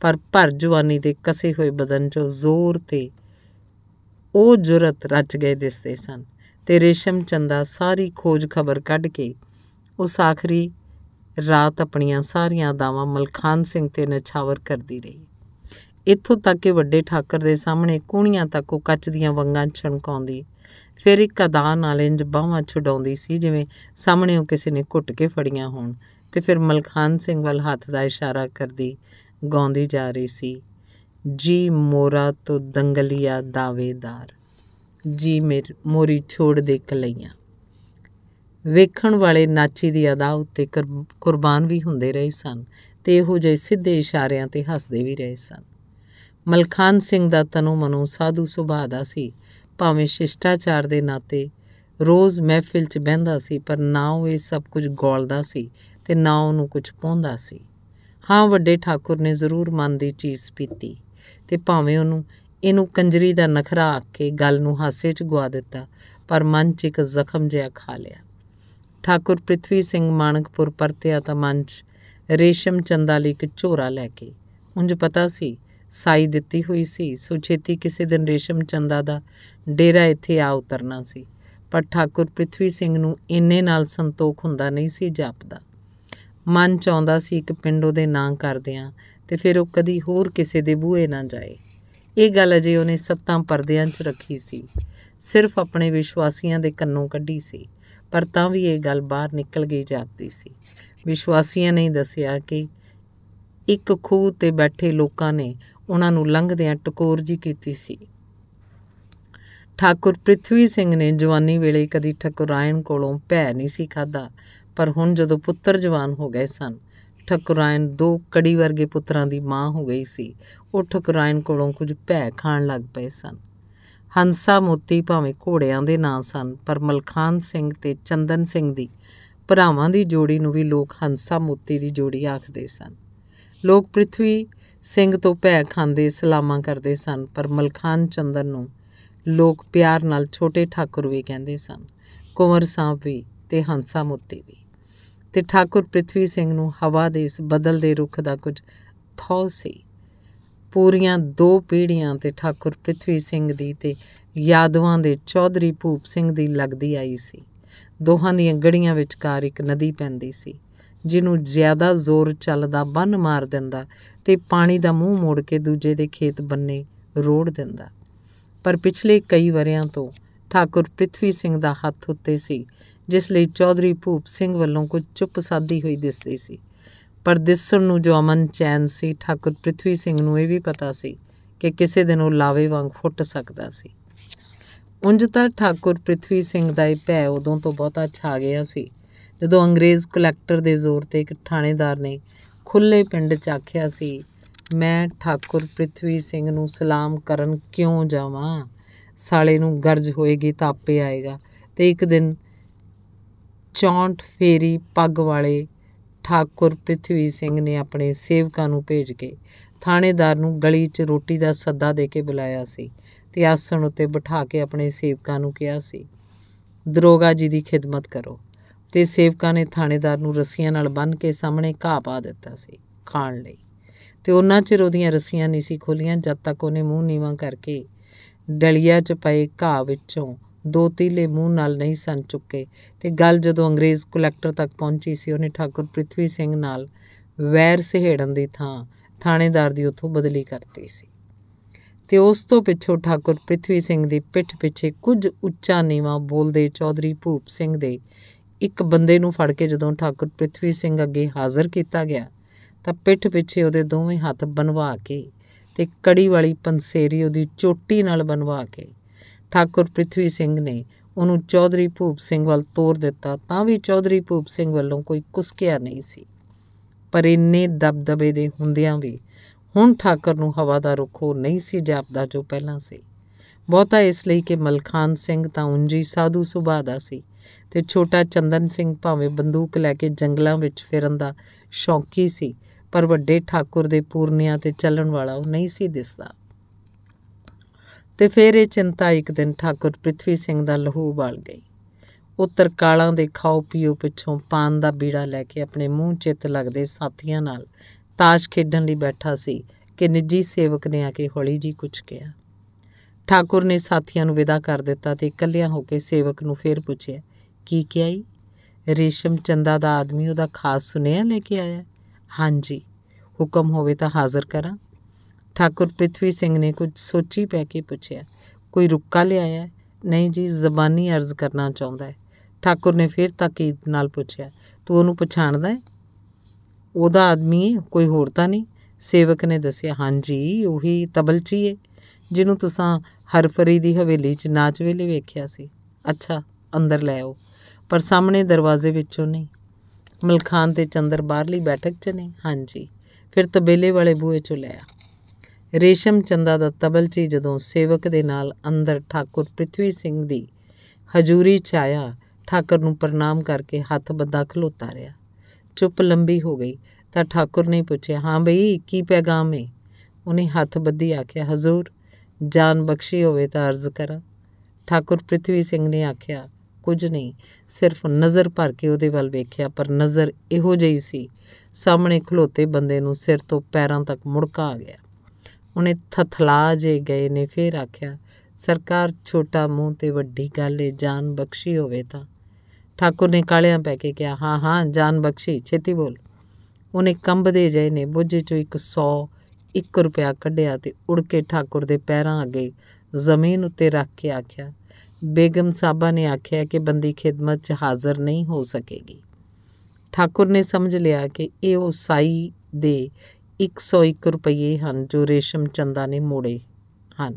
ਪਰ ਭਰ ਜਵਾਨੀ ਦੇ ਕਸੇ ਹੋਏ ਬਦਨ 'ਚੋਂ ਜ਼ੋਰ ਤੇ ਉਹ ਜੁਰਤ ਰਚ ਗਏ ਦਿਸਦੇ ਸਨ ਤੇ ਰੇਸ਼ਮ ਚੰਦਾ ਸਾਰੀ ਖੋਜ ਖਬਰ ਕੱਢ ਕੇ ਉਸ ਆਖਰੀ ਰਾਤ ਆਪਣੀਆਂ ਸਾਰੀਆਂ ਦਾਵਾਂ ਮਲਖਾਨ ਸਿੰਘ ਤੇ ਨਛਾਵਰ ਕਰਦੀ ਰਹੀ ਇੱਥੋਂ ਤੱਕ ਕਿ ਵੱਡੇ ਠਾਕਰ ਦੇ ਸਾਹਮਣੇ ਕੂਣੀਆਂ ਤੱਕ ਉਹ ਕੱਚ ਦੀਆਂ ਵੰਗਾਂ ਛਣਕਾਉਂਦੀ ਫਿਰ ਇੱਕ ਅਦਾ ਨਾਲ ਇੰਜ ਬਾਹਾਂ ਛਡਾਉਂਦੀ ਸੀ ਜਿਵੇਂ ਸਾਹਮਣੇੋਂ ਕਿਸੇ ਨੇ ਘੁੱਟ ਕੇ ਫੜੀਆਂ ਹੋਣ ਤੇ ਫਿਰ ਮਲਖਾਨ ਸਿੰਘ ਵੱਲ ਹੱਥ ਦਾ ਇਸ਼ਾਰਾ ਕਰਦੀ ਗਾਉਂਦੀ ਜਾ ਰਹੀ ਸੀ ਜੀ ਮੋਰਾ ਤੋਂ ਦੰਗਲੀਆ ਦਾਵੇਦਾਰ ਜੀ ਮੇਰ ਮੋਰੀ ਛੋੜ ਦੇ ਕਲਈਆਂ ਵੇਖਣ ਵਾਲੇ ਨਾਚੀ ਦੀ ਅਦਾ ਉੱਤੇ ਕੁਰਬਾਨ ਵੀ ਹੁੰਦੇ ਰਹੇ ਸਨ ਤੇ ਇਹੋ ਜਿਹੇ ਸਿੱਧੇ ਇਸ਼ਾਰਿਆਂ ਤੇ ਹੱਸਦੇ ਵੀ ਰਹੇ ਸਨ ਮਲਖਾਨ ਸਿੰਘ ਦਾ ਤਨੋ ਮਨੋ ਸਾਧੂ ਸੁਭਾਅ ਦਾ ਸੀ ਭਾਵੇਂ ਸ਼ਿਸ਼ਟਾਚਾਰ ਦੇ ਨਾਤੇ ਰੋਜ਼ ਮਹਿਫਿਲ 'ਚ ਬਹਿੰਦਾ ਸੀ ਪਰ ਨਾ ਉਹ ਇਹ ਸਭ ਕੁਝ ਗੋਲਦਾ ਸੀ ਤੇ ਨਾ ਉਹਨੂੰ ਕੁਝ ਪਹੁੰਦਾ ਸੀ ਹਾਂ ਵੱਡੇ ਠਾਕੁਰ ਨੇ ਜ਼ਰੂਰ ਮਨ ਦੀ ਚੀਜ਼ ਪੀਤੀ ਤੇ ਭਾਵੇਂ ਉਹਨੂੰ ਇਹਨੂੰ ਕੰਜਰੀ ਦਾ ਨਖਰਾ ਆ ਕੇ ਗੱਲ ਨੂੰ ਹਾਸੇ 'ਚ ਗਵਾ ਦਿੱਤਾ ਪਰ ਮਨ 'ਚ ਇੱਕ ਜ਼ਖਮ ਜਿਹਾ ਖਾ ਲਿਆ ਠਾਕੁਰ ਪ੍ਰithvi ਸਿੰਘ ਮਾਨਕਪੁਰ ਪਰਤਿਆ ਤਾਂ ਮਨ 'ਚ ਰੇਸ਼ਮ ਚੰਦਾ ਲਈ ਇੱਕ ਝੋਰਾ ਲੈ ਕੇ ਉਂਝ ਪਤਾ ਸੀ ਸਾਈ ਦਿੱਤੀ ਹੋਈ ਸੀ ਸੋ ਛੇਤੀ ਕਿਸੇ ਦਿਨ ਰੇਸ਼ਮ ਚੰਦਾ ਦਾ ਡੇਰਾ ਇੱਥੇ ਆ ਉਤਰਨਾ ਸੀ ਪਰ ਠਾਕੁਰ ਪ੍ਰithvi ਸਿੰਘ ਨੂੰ ਇੰਨੇ ਨਾਲ ਸੰਤੋਖ ਹੁੰਦਾ ਨਹੀਂ ਸੀ ਜਾਪਦਾ ਮਨ ਚਾਹੁੰਦਾ ਸੀ ਇੱਕ ਪਿੰਡੋ ਦੇ ਨਾਂ ਕਰਦਿਆਂ ਤੇ ਫਿਰ ਉਹ ਕਦੀ ਹੋਰ ਕਿਸੇ ਦੇ ਬੂਹੇ ਨਾ ਜਾਏ ਇਹ ਗੱਲ ਅਜੇ ਉਹਨੇ ਸੱਤਾਂ ਪਰਦਿਆਂ 'ਚ ਰੱਖੀ ਸੀ ਸਿਰਫ ਆਪਣੇ ਵਿਸ਼ਵਾਸੀਆਂ ਦੇ ਕੰਨੋਂ ਕੱਢੀ ਸੀ ਪਰ ਤਾਂ ਵੀ ਇਹ ਗੱਲ ਬਾਹਰ ਨਿਕਲ ਗਈ ਜਾਂਦੀ ਸੀ ਵਿਸ਼ਵਾਸੀਆਂ ਨੇ ਦੱਸਿਆ ਕਿ ਇੱਕ ਖੂਹ ਤੇ ਬੈਠੇ ਲੋਕਾਂ ਨੇ ਉਹਨਾਂ ਨੂੰ ਲੰਘਦਿਆਂ ਟਕੋਰ ਜੀ ਕੀਤੀ ਸੀ ਠਾਕੁਰ ਪ੍ਰithvi ਸਿੰਘ ਨੇ ਜਵਾਨੀ ਵੇਲੇ ਕਦੀ ਠਕੁਰਾਇਣ ਕੋਲੋਂ ਭੈ ਨਹੀਂ ਸੀ ਖਾਦਾ ਪਰ ਹੁਣ ਜਦੋਂ ਪੁੱਤਰ ਜਵਾਨ ਹੋ ਗਏ ਸਨ ਠਕੁਰਾਇਨ ਦੋ ਕੜੀ ਵਰਗੇ ਪੁੱਤਰਾਂ ਦੀ ਮਾਂ ਹੋ ਗਈ ਸੀ ਉਹ ਠਕੁਰਾਇਨ ਕੋਲੋਂ ਕੁਝ ਭੈ ਖਾਣ ਲੱਗ ਪਏ ਸਨ ਹੰਸਾ ਮੋਤੀ ਭਾਵੇਂ ਘੋੜਿਆਂ ਦੇ ਨਾਂ ਸਨ ਪਰ ਮਲਖਾਨ ਸਿੰਘ ਤੇ ਚੰਦਨ ਸਿੰਘ ਦੀ ਭਰਾਵਾਂ ਦੀ ਜੋੜੀ ਨੂੰ ਵੀ ਲੋਕ ਹੰਸਾ ਮੋਤੀ ਦੀ ਜੋੜੀ ਆਖਦੇ ਸਨ ਲੋਕ ਪ੍ਰithvi ਸਿੰਘ ਤੋਂ ਭੈ ਖਾਂਦੇ ਸਲਾਮਾਂ ਕਰਦੇ ਸਨ ਪਰ ਮਲਖਾਨ ਚੰਦਨ ਨੂੰ ਲੋਕ ਪਿਆਰ ਨਾਲ ਛੋਟੇ ਠਾਕੁਰ ਵੀ ਕਹਿੰਦੇ ਸਨ ਕੁਮਰ ਸਾਹਿਬ ਵੀ ਤੇ ਹੰਸਾ ਮੋਤੀ ਵੀ ਤੇ ਠਾਕੁਰ ਪ੍ਰithvi ਸਿੰਘ ਨੂੰ ਹਵਾ ਦੇ ਇਸ ਬਦਲ ਦੇ ਰੁੱਖ ਦਾ ਕੁਝ ਥੌ ਸੀ ਪੂਰੀਆਂ ਦੋ ਪੀੜ੍ਹੀਆਂ ਤੇ ਠਾਕੁਰ ਪ੍ਰithvi ਸਿੰਘ ਦੀ ਤੇ ਯਾਦਵਾਂ ਦੇ ਚੌਧਰੀ ਭੂਪ ਸਿੰਘ ਦੀ ਲੱਗਦੀ ਆਈ ਸੀ ਦੋਹਾਂ ਦੀਆਂ ਗੜੀਆਂ ਵਿਚਕਾਰ ਇੱਕ ਨਦੀ ਪੈਂਦੀ ਸੀ ਜਿਹਨੂੰ ਜ਼ਿਆਦਾ ਜ਼ੋਰ ਚੱਲਦਾ ਬੰਨ ਮਾਰ ਦਿੰਦਾ ਤੇ ਪਾਣੀ ਦਾ ਮੂੰਹ ਮੋੜ ਕੇ ਦੂਜੇ ਦੇ ਖੇਤ ਬੰਨੇ ਰੋੜ ਦਿੰਦਾ ਪਰ ਪਿਛਲੇ ਕਈ ਵਰਿਆਂ ਤੋਂ ਠਾਕੁਰ ਪ੍ਰithvi ਸਿੰਘ ਦਾ ਹੱਥ ਉੱਤੇ ਸੀ ਜਿਸ ਲਈ ਚੌਧਰੀ ਭੂਪ ਸਿੰਘ ਵੱਲੋਂ ਕੁਝ ਚੁੱਪ ਸਾਦੀ ਹੋਈ ਦਿਸਦੀ ਸੀ ਪਰ ਦਿਸਣ ਨੂੰ ਜੋ ਅਮਨ ਚੈਨ ਸੀ ਠਾਕੁਰ ਪ੍ਰਿਥਵੀ ਸਿੰਘ ਨੂੰ ਇਹ ਵੀ ਪਤਾ ਸੀ ਕਿ ਕਿਸੇ ਦਿਨ ਉਹ ਲਾਵੇ ਵਾਂਗ ਫੁੱਟ ਸਕਦਾ ਸੀ ਉਂਝ ਤਾਂ ਠਾਕੁਰ ਪ੍ਰਿਥਵੀ ਸਿੰਘ ਦਾ ਇਹ ਭੈ ਉਦੋਂ ਤੋਂ ਬਹੁਤਾ ਛਾ ਗਿਆ ਸੀ ਜਦੋਂ ਅੰਗਰੇਜ਼ ਕਲੈਕਟਰ ਦੇ ਜ਼ੋਰ ਤੇ ਇੱਕ ਥਾਣੇਦਾਰ ਨੇ ਖੁੱਲੇ ਪਿੰਡ ਚ ਆਖਿਆ ਸੀ ਮੈਂ ਠਾਕੁਰ ਪ੍ਰਿਥਵੀ ਸਿੰਘ ਨੂੰ ਸਲਾਮ ਕਰਨ ਕਿਉਂ ਜਾਵਾਂ ਸਾਲੇ ਨੂੰ ਗਰਜ ਹੋਏਗੀ ਤਾਂ ਆਪੇ ਆਏਗਾ ਤੇ ਇੱਕ ਦਿਨ ਚੌਂਟ ਫੇਰੀ ਪੱਗ ਵਾਲੇ ਠਾਕੁਰ ਪ੍ਰਿਥਵੀ ਸਿੰਘ ਨੇ ਆਪਣੇ ਸੇਵਕਾਂ ਨੂੰ ਭੇਜ ਕੇ ਥਾਣੇਦਾਰ ਨੂੰ ਗਲੀ 'ਚ ਰੋਟੀ ਦਾ ਸੱਦਾ ਦੇ ਕੇ ਬੁਲਾਇਆ ਸੀ ਤੇ ਆਸਣ ਉੱਤੇ ਬਿਠਾ ਕੇ ਆਪਣੇ ਸੇਵਕਾਂ ਨੂੰ ਕਿਹਾ ਸੀ ਦਰੋਗਾ ਜੀ ਦੀ ਖਿਦਮਤ ਕਰੋ ਤੇ ਸੇਵਕਾਂ ਨੇ ਥਾਣੇਦਾਰ ਨੂੰ ਰੱਸੀਆਂ ਨਾਲ ਬੰਨ ਕੇ ਸਾਹਮਣੇ ਘਾਹ ਪਾ ਦਿੱਤਾ ਸੀ ਖਾਣ ਲਈ ਤੇ ਉਹਨਾਂ ਚਿਰ ਉਹਦੀਆਂ ਰੱਸੀਆਂ ਨਹੀਂ ਸੀ ਖੋਲੀਆਂ ਜਦ ਤੱਕ ਉਹਨੇ ਮੂੰਹ ਨੀਵਾ ਕਰਕੇ ਡਲੀਆ 'ਚ ਪਏ ਘਾਹ ਵਿੱਚੋਂ ਦੋ ਤੀਲੇ ਮੂੰਹ ਨਾਲ ਨਹੀਂ ਸੰ ਚੁੱਕੇ ਤੇ ਗੱਲ ਜਦੋਂ ਅੰਗਰੇਜ਼ ਕਲੈਕਟਰ ਤੱਕ ਪਹੁੰਚੀ ਸੀ ਉਹਨੇ ਠਾਕੁਰ ਪ੍ਰਿਥਵੀ ਸਿੰਘ ਨਾਲ ਵੈਰ ਸਹਿੜਨ ਦੀ ਥਾਂ ਥਾਣੇਦਾਰ ਦੀ ਉੱਥੋਂ ਬਦਲੀ ਕਰਤੀ ਸੀ ਤੇ ਉਸ ਤੋਂ ਪਿੱਛੋਂ ਠਾਕੁਰ ਪ੍ਰਿਥਵੀ ਸਿੰਘ ਦੀ ਪਿੱਠ ਪਿੱਛੇ ਕੁਝ ਉੱਚਾ ਨੀਵਾ ਬੋਲਦੇ ਚੌਧਰੀ ਭੂਪ ਸਿੰਘ ਦੇ ਇੱਕ ਬੰਦੇ ਨੂੰ ਫੜ ਕੇ ਜਦੋਂ ਠਾਕੁਰ ਪ੍ਰਿਥਵੀ ਸਿੰਘ ਅੱਗੇ ਹਾਜ਼ਰ ਕੀਤਾ ਗਿਆ ਤਾਂ ਪਿੱਠ ਪਿੱਛੇ ਉਹਦੇ ਦੋਵੇਂ ਹੱਥ ਬਨਵਾ ਕੇ ਤੇ ਕੜੀ ਵਾਲੀ ਪੰਸੇਰੀ ਉਹਦੀ ਚੋਟੀ ਨਾਲ ਬਨਵਾ ਕੇ ਠਾਕੁਰ ਪ੍ਰਿਥਵੀ ਸਿੰਘ ਨੇ ਉਹਨੂੰ ਚੌਧਰੀ ਭੂਪ ਸਿੰਘ ਵੱਲ ਤੋਰ ਦਿੱਤਾ ਤਾਂ ਵੀ ਚੌਧਰੀ ਭੂਪ ਸਿੰਘ ਵੱਲੋਂ ਕੋਈ ਕੁਸਕਿਆ ਨਹੀਂ ਸੀ ਪਰ ਇੰਨੇ ਦਬਦਬੇ ਦੇ ਹੁੰਦਿਆਂ ਵੀ ਹੁਣ ਠਾਕੁਰ ਨੂੰ ਹਵਾ ਦਾ ਰੁਖੋ ਨਹੀਂ ਸੀ ਜਾਪਦਾ ਜੋ ਪਹਿਲਾਂ ਸੀ ਬਹੁਤਾ ਇਸ ਲਈ ਕਿ ਮਲਖਾਨ ਸਿੰਘ ਤਾਂ ਉਂਜੀ ਸਾਧੂ ਸੁਭਾਅ ਦਾ ਸੀ ਤੇ ਛੋਟਾ ਚੰਦਨ ਸਿੰਘ ਭਾਵੇਂ ਬੰਦੂਕ ਲੈ ਕੇ ਜੰਗਲਾਂ ਵਿੱਚ ਫਿਰਨ ਦਾ ਸ਼ੌਂਕੀ ਸੀ ਪਰ ਵੱਡੇ ਠਾਕੁਰ ਦੇ ਪੂਰਨਿਆਂ ਤੇ ਚੱਲਣ ਵਾਲਾ ਉਹ ਨਹੀਂ ਸੀ ਦਿਸਦਾ ਤੇ ਫਿਰ ਇਹ ਚਿੰਤਾ ਇੱਕ ਦਿਨ ਠਾਕੁਰ ਪ੍ਰਿਥਵੀ ਸਿੰਘ ਦਾ ਲਹੂ ਉਬਾਲ ਗਈ ਉਹ ਤਰਕਾਲਾਂ ਦੇ ਖਾਓ ਪੀਓ ਪਿੱਛੋਂ ਪਾਨ ਦਾ ਬੀੜਾ ਲੈ ਕੇ ਆਪਣੇ ਮੂੰਹ ਚਿੱਤ ਲੱਗਦੇ ਸਾਥੀਆਂ ਨਾਲ ਤਾਸ਼ ਖੇਡਣ ਲਈ ਬੈਠਾ ਸੀ ਕਿ ਨਿੱਜੀ ਸੇਵਕ ਨੇ ਆ ਕੇ ਹੌਲੀ ਜੀ ਕੁਝ ਕਿਹਾ ਠਾਕੁਰ ਨੇ ਸਾਥੀਆਂ ਨੂੰ ਵਿਦਾ ਕਰ ਦਿੱਤਾ ਤੇ ਇਕੱਲਿਆਂ ਹੋ ਕੇ ਸੇਵਕ ਨੂੰ ਫੇਰ ਪੁੱਛਿਆ ਕੀ ਕਿਹਾ ਈ ਰੇਸ਼ਮ ਚੰਦਾ ਦਾ ਆਦਮੀ ਉਹਦਾ ਖਾਸ ਸੁਨੇਹਾ ਲੈ ਕੇ ਆਇਆ ਹਾਂਜੀ ਹੁਕਮ ਹੋਵੇ ਤਾਂ ਹਾਜ਼ਰ ਕਰਾਂ ਠਾਕੁਰ ਪ੍ਰਿਥਵੀ ਸਿੰਘ ਨੇ ਕੁਝ ਸੋਚੀ ਪੈ ਕੇ ਪੁੱਛਿਆ ਕੋਈ ਰੁੱਕਾ ਲਿਆਇਆ ਨਹੀਂ ਜੀ ਜ਼ਬਾਨੀ ਅਰਜ਼ ਕਰਨਾ ਚਾਹੁੰਦਾ ਹੈ ਠਾਕੁਰ ਨੇ ਫਿਰ ਤਾਕੀਦ ਨਾਲ ਪੁੱਛਿਆ ਤੂੰ ਉਹਨੂੰ ਪਛਾਣਦਾ ਹੈ ਉਹਦਾ ਆਦਮੀ ਕੋਈ ਹੋਰ ਤਾਂ ਨਹੀਂ ਸੇਵਕ ਨੇ ਦੱਸਿਆ ਹਾਂਜੀ ਉਹੀ ਤਬਲਚੀ ਹੈ ਜਿਹਨੂੰ ਤੁਸੀਂ ਹਰਫਰੀ ਦੀ ਹਵੇਲੀ 'ਚ ਨਾਚ ਵੇਲੇ ਵੇਖਿਆ ਸੀ ਅੱਛਾ ਅੰਦਰ ਲੈ ਆਓ ਪਰ ਸਾਹਮਣੇ ਦਰਵਾਜ਼ੇ ਵਿੱਚੋਂ ਨਹੀਂ ਮਲਖਾਨ ਤੇ ਚੰਦਰ ਬਾਹਰਲੀ ਬੈਠਕ 'ਚ ਨੇ ਹਾਂਜੀ ਫਿਰ ਤਬੇਲੇ ਵਾਲੇ ਬੂਹੇ 'ਚੋਂ ਲਿਆ ਰੇਸ਼ਮ ਚੰਦਾ ਦਾ ਤਬਲਚੀ ਜਦੋਂ ਸੇਵਕ ਦੇ ਨਾਲ ਅੰਦਰ ਠਾਕੁਰ ਪ੍ਰithvi ਸਿੰਘ ਦੀ ਹਜ਼ੂਰੀ ਛਾਇਆ ਠਾਕੁਰ ਨੂੰ ਪ੍ਰਣਾਮ ਕਰਕੇ ਹੱਥ ਬੱਧਾ ਖਲੋਤਾ ਰਿਹਾ ਚੁੱਪ ਲੰਬੀ ਹੋ ਗਈ ਤਾਂ ਠਾਕੁਰ ਨੇ ਪੁੱਛਿਆ ਹਾਂ ਬਈ ਕੀ ਪੈਗਾਮ ਹੈ ਉਹਨੇ ਹੱਥ ਬੱਧੀ ਆਖਿਆ ਹਜ਼ੂਰ ਜਾਨ ਬਖਸ਼ੀ ਹੋਵੇ ਤਾਂ ਅਰਜ਼ ਕਰਾਂ ਠਾਕੁਰ ਪ੍ਰithvi ਸਿੰਘ ਨੇ ਆਖਿਆ ਕੁਝ ਨਹੀਂ ਸਿਰਫ ਨਜ਼ਰ ਭਰ ਕੇ ਉਹਦੇ ਵੱਲ ਵੇਖਿਆ ਪਰ ਨਜ਼ਰ ਇਹੋ ਜਿਹੀ ਸੀ ਸਾਹਮਣੇ ਖਲੋਤੇ ਬੰਦੇ ਨੂੰ ਸਿਰ ਤੋਂ ਪੈਰਾਂ ਤੱਕ ਮੁੜਕਾ ਆ ਗਿਆ ਉਹਨੇ ਥਥਲਾ ਜੇ ਗਏ ਨੇ ਫੇਰ ਆਖਿਆ ਸਰਕਾਰ ਛੋਟਾ ਮੂੰਹ ਤੇ ਵੱਡੀ ਗੱਲ ਏ ਜਾਨ ਬਖਸ਼ੀ ਹੋਵੇ ਤਾਂ ਠਾਕੁਰ ਨੇ ਕਾਲਿਆਂ ਪੈ ਕੇ ਕਿਹਾ ਹਾਂ ਹਾਂ ਜਾਨ ਬਖਸ਼ੀ ਛੇਤੀ ਬੋਲ ਉਹਨੇ ਕੰਬਦੇ ਜਏ ਨੇ ਬੁੱਝੇ ਚੋਂ 100 1 ਰੁਪਿਆ ਕੱਢਿਆ ਤੇ ਉੜ ਕੇ ਠਾਕੁਰ ਦੇ ਪੈਰਾਂ ਅੱਗੇ ਜ਼ਮੀਨ ਉੱਤੇ ਰੱਖ ਕੇ ਆਖਿਆ ਬੇਗਮ ਸਾਬਾ ਨੇ ਆਖਿਆ ਕਿ ਬੰਦੀ ਖidmat 'ਚ ਹਾਜ਼ਰ ਨਹੀਂ ਹੋ ਸਕੇਗੀ ਠਾਕੁਰ ਨੇ ਸਮਝ ਲਿਆ ਕਿ ਇਹ ਉਹ ਸਾਈ ਦੇ 101 ਰੁਪਏ ਹਨ ਜੋ ਰੇਸ਼ਮ ਚੰਦਾ ਨੇ ਮੋੜੇ ਹਨ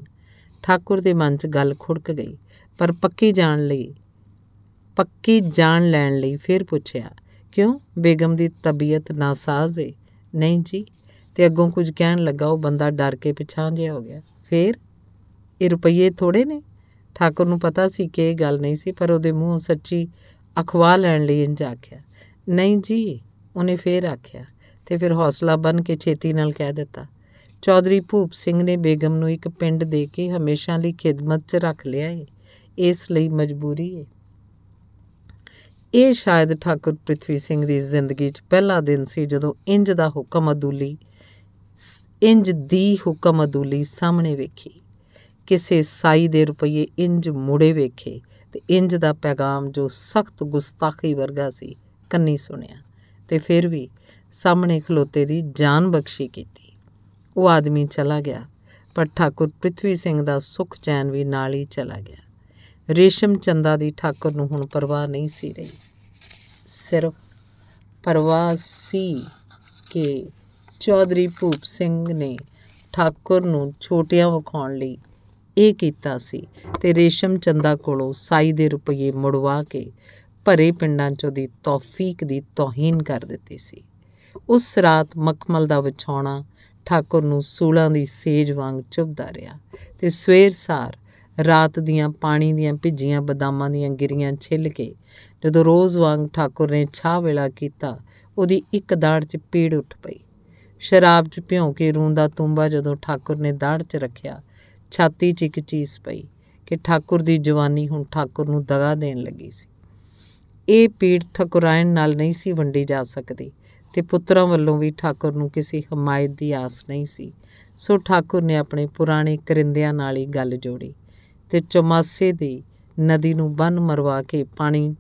ਠਾਕੁਰ ਦੇ ਮਨ 'ਚ ਗੱਲ ਖੁੜਕ ਗਈ ਪਰ ਪੱਕੀ ਜਾਣ ਲਈ ਪੱਕੀ ਜਾਣ ਲੈਣ ਲਈ ਫਿਰ ਪੁੱਛਿਆ ਕਿਉਂ ਬੇਗਮ ਦੀ ਤਬੀਅਤ ਨਾਸਾਜ਼ ਏ ਨਹੀਂ ਜੀ ਤੇ ਅੱਗੋਂ ਕੁਝ ਕਹਿਣ ਲੱਗਾ ਉਹ ਬੰਦਾ ਡਰ ਕੇ ਪਿਛਾਂ ਜਿਹਾ ਹੋ ਗਿਆ ਫਿਰ ਇਹ ਰੁਪਏ ਥੋੜੇ ਨੇ ਠਾਕੁਰ ਨੂੰ ਪਤਾ ਸੀ ਕਿ ਇਹ ਗੱਲ ਨਹੀਂ ਸੀ ਪਰ ਉਹਦੇ ਮੂੰਹੋਂ ਸੱਚੀ ਅਖਵਾ ਲੈਣ ਲਈ ਇੰਜ ਆਖਿਆ ਨਹੀਂ ਜੀ ਉਹਨੇ ਫੇਰ ਆਖਿਆ ਤੇ ਫਿਰ ਹੌਸਲਾ ਬਨ ਕੇ ਛੇਤੀ ਨਾਲ ਕਹਿ ਦਿੱਤਾ ਚੌਧਰੀ ਭੂਪ ਸਿੰਘ ਨੇ ਬੇਗਮ ਨੂੰ ਇੱਕ ਪਿੰਡ ਦੇ ਕੇ ਹਮੇਸ਼ਾ ਲਈ ਖਿਦਮਤ 'ਚ ਰੱਖ ਲਿਆ ਏ ਇਸ ਲਈ ਮਜਬੂਰੀ ਏ ਇਹ ਸ਼ਾਇਦ ਠਾਕੁਰ ਪ੍ਰithvi ਸਿੰਘ ਦੀ ਜ਼ਿੰਦਗੀ 'ਚ ਪਹਿਲਾ ਦਿਨ ਸੀ ਜਦੋਂ ਇੰਜ ਦਾ ਹੁਕਮ ਅਦੂਲੀ ਇੰਜ ਦੀ ਹੁਕਮ ਅਦੂਲੀ ਸਾਹਮਣੇ ਵੇਖੀ ਕਿਸੇ ਸਾਈ ਦੇ ਰੁਪਏ ਇੰਜ ਮੁੜੇ ਵੇਖੇ ਤੇ ਇੰਜ ਦਾ ਪੈਗਾਮ ਜੋ ਸਖਤ ਗੁਸਤਾਖੀ ਵਰਗਾ ਸੀ ਕੰਨੀ ਸੁਣਿਆ ਤੇ ਫਿਰ ਵੀ ਸਾਹਮਣੇ ਖਲੋਤੇ ਦੀ ਜਾਨ ਬਖਸ਼ੀ ਕੀਤੀ ਉਹ ਆਦਮੀ ਚਲਾ ਗਿਆ ਪਰ ਠਾਕੁਰ ਪ੍ਰithvi ਸਿੰਘ ਦਾ ਸੁਖ ਚੈਨ ਵੀ ਨਾਲ ਹੀ ਚਲਾ ਗਿਆ ਰੇਸ਼ਮ ਚੰਦਾ ਦੀ ਠਾਕੁਰ ਨੂੰ ਹੁਣ ਪਰਵਾਹ ਨਹੀਂ ਸੀ ਰਹੀ ਸਿਰਫ ਪਰਵਾਹ ਸੀ ਕਿ ਚੌਧਰੀ ਭੂਪ ਸਿੰਘ ਨੇ ਠਾਕੁਰ ਨੂੰ ਛੋਟਿਆਂ ਵਿਖਾਉਣ ਲਈ ਇਹ ਕੀਤਾ ਸੀ ਤੇ ਰੇਸ਼ਮ ਚੰਦਾ ਕੋਲੋਂ ਸਾਈ ਦੇ ਰੁਪਏ ਮੁੜਵਾ ਕੇ ਭਰੇ ਪਿੰਡਾਂ ਚੋਂ ਦੀ ਤੌਫੀਕ ਦੀ ਤੋਹੀਨ ਕਰ ਦਿੱਤੀ ਸੀ ਉਸ ਰਾਤ ਮਖਮਲ ਦਾ ਵਿਛਾਉਣਾ ਠਾਕੁਰ ਨੂੰ ਸੂਲਾਂ ਦੀ ਸੇਜ ਵਾਂਗ ਚੁਬਦਾ ਰਿਹਾ ਤੇ ਸਵੇਰ ਸਾਰ ਰਾਤ ਦੀਆਂ ਪਾਣੀ ਦੀਆਂ ਭਿੱਜੀਆਂ ਬਦਾਮਾਂ ਦੀਆਂ ਗਿਰੀਆਂ ਛਿੱਲ ਕੇ ਜਦੋਂ ਰੋਜ਼ ਵਾਂਗ ਠਾਕੁਰ ਨੇ ਛਾ ਵੇਲਾ ਕੀਤਾ ਉਹਦੀ ਇੱਕ ਦਾੜ 'ਚ ਪੀੜ ਉੱਠ ਪਈ ਸ਼ਰਾਬ 'ਚ ਭਿਉਂ ਕੇ ਰੂੰਦਾ ਤੁੰਬਾ ਜਦੋਂ ਠਾਕੁਰ ਨੇ ਦਾੜ 'ਚ ਰੱਖਿਆ ਛਾਤੀ 'ਚ ਇੱਕ ਚੀਸ ਪਈ ਕਿ ਠਾਕੁਰ ਦੀ ਜਵਾਨੀ ਹੁਣ ਠਾਕੁਰ ਨੂੰ ਦਗਾ ਦੇਣ ਲੱਗੀ ਸੀ ਇਹ ਪੀੜ ਠਕੁਰਾਇਣ ਨਾਲ ਨਹੀਂ ਸੀ ਵੰਡੀ ਜਾ ਸਕਦੀ ਤੇ ਪੁੱਤਰਾਂ ਵੱਲੋਂ ਵੀ ਠਾਕੁਰ ਨੂੰ ਕਿਸੇ ਹਮਾਇਤ ਦੀ ਆਸ ਨਹੀਂ ਸੀ ਸੋ ਠਾਕੁਰ ਨੇ ਆਪਣੇ ਪੁਰਾਣੇ ਕਰਿੰਦਿਆਂ ਨਾਲ ਹੀ ਗੱਲ ਜੋੜੀ ਤੇ ਚਮਾਸੇ ਦੀ ਨਦੀ ਨੂੰ ਬੰਨ ਮਰਵਾ ਕੇ ਪਾਣੀ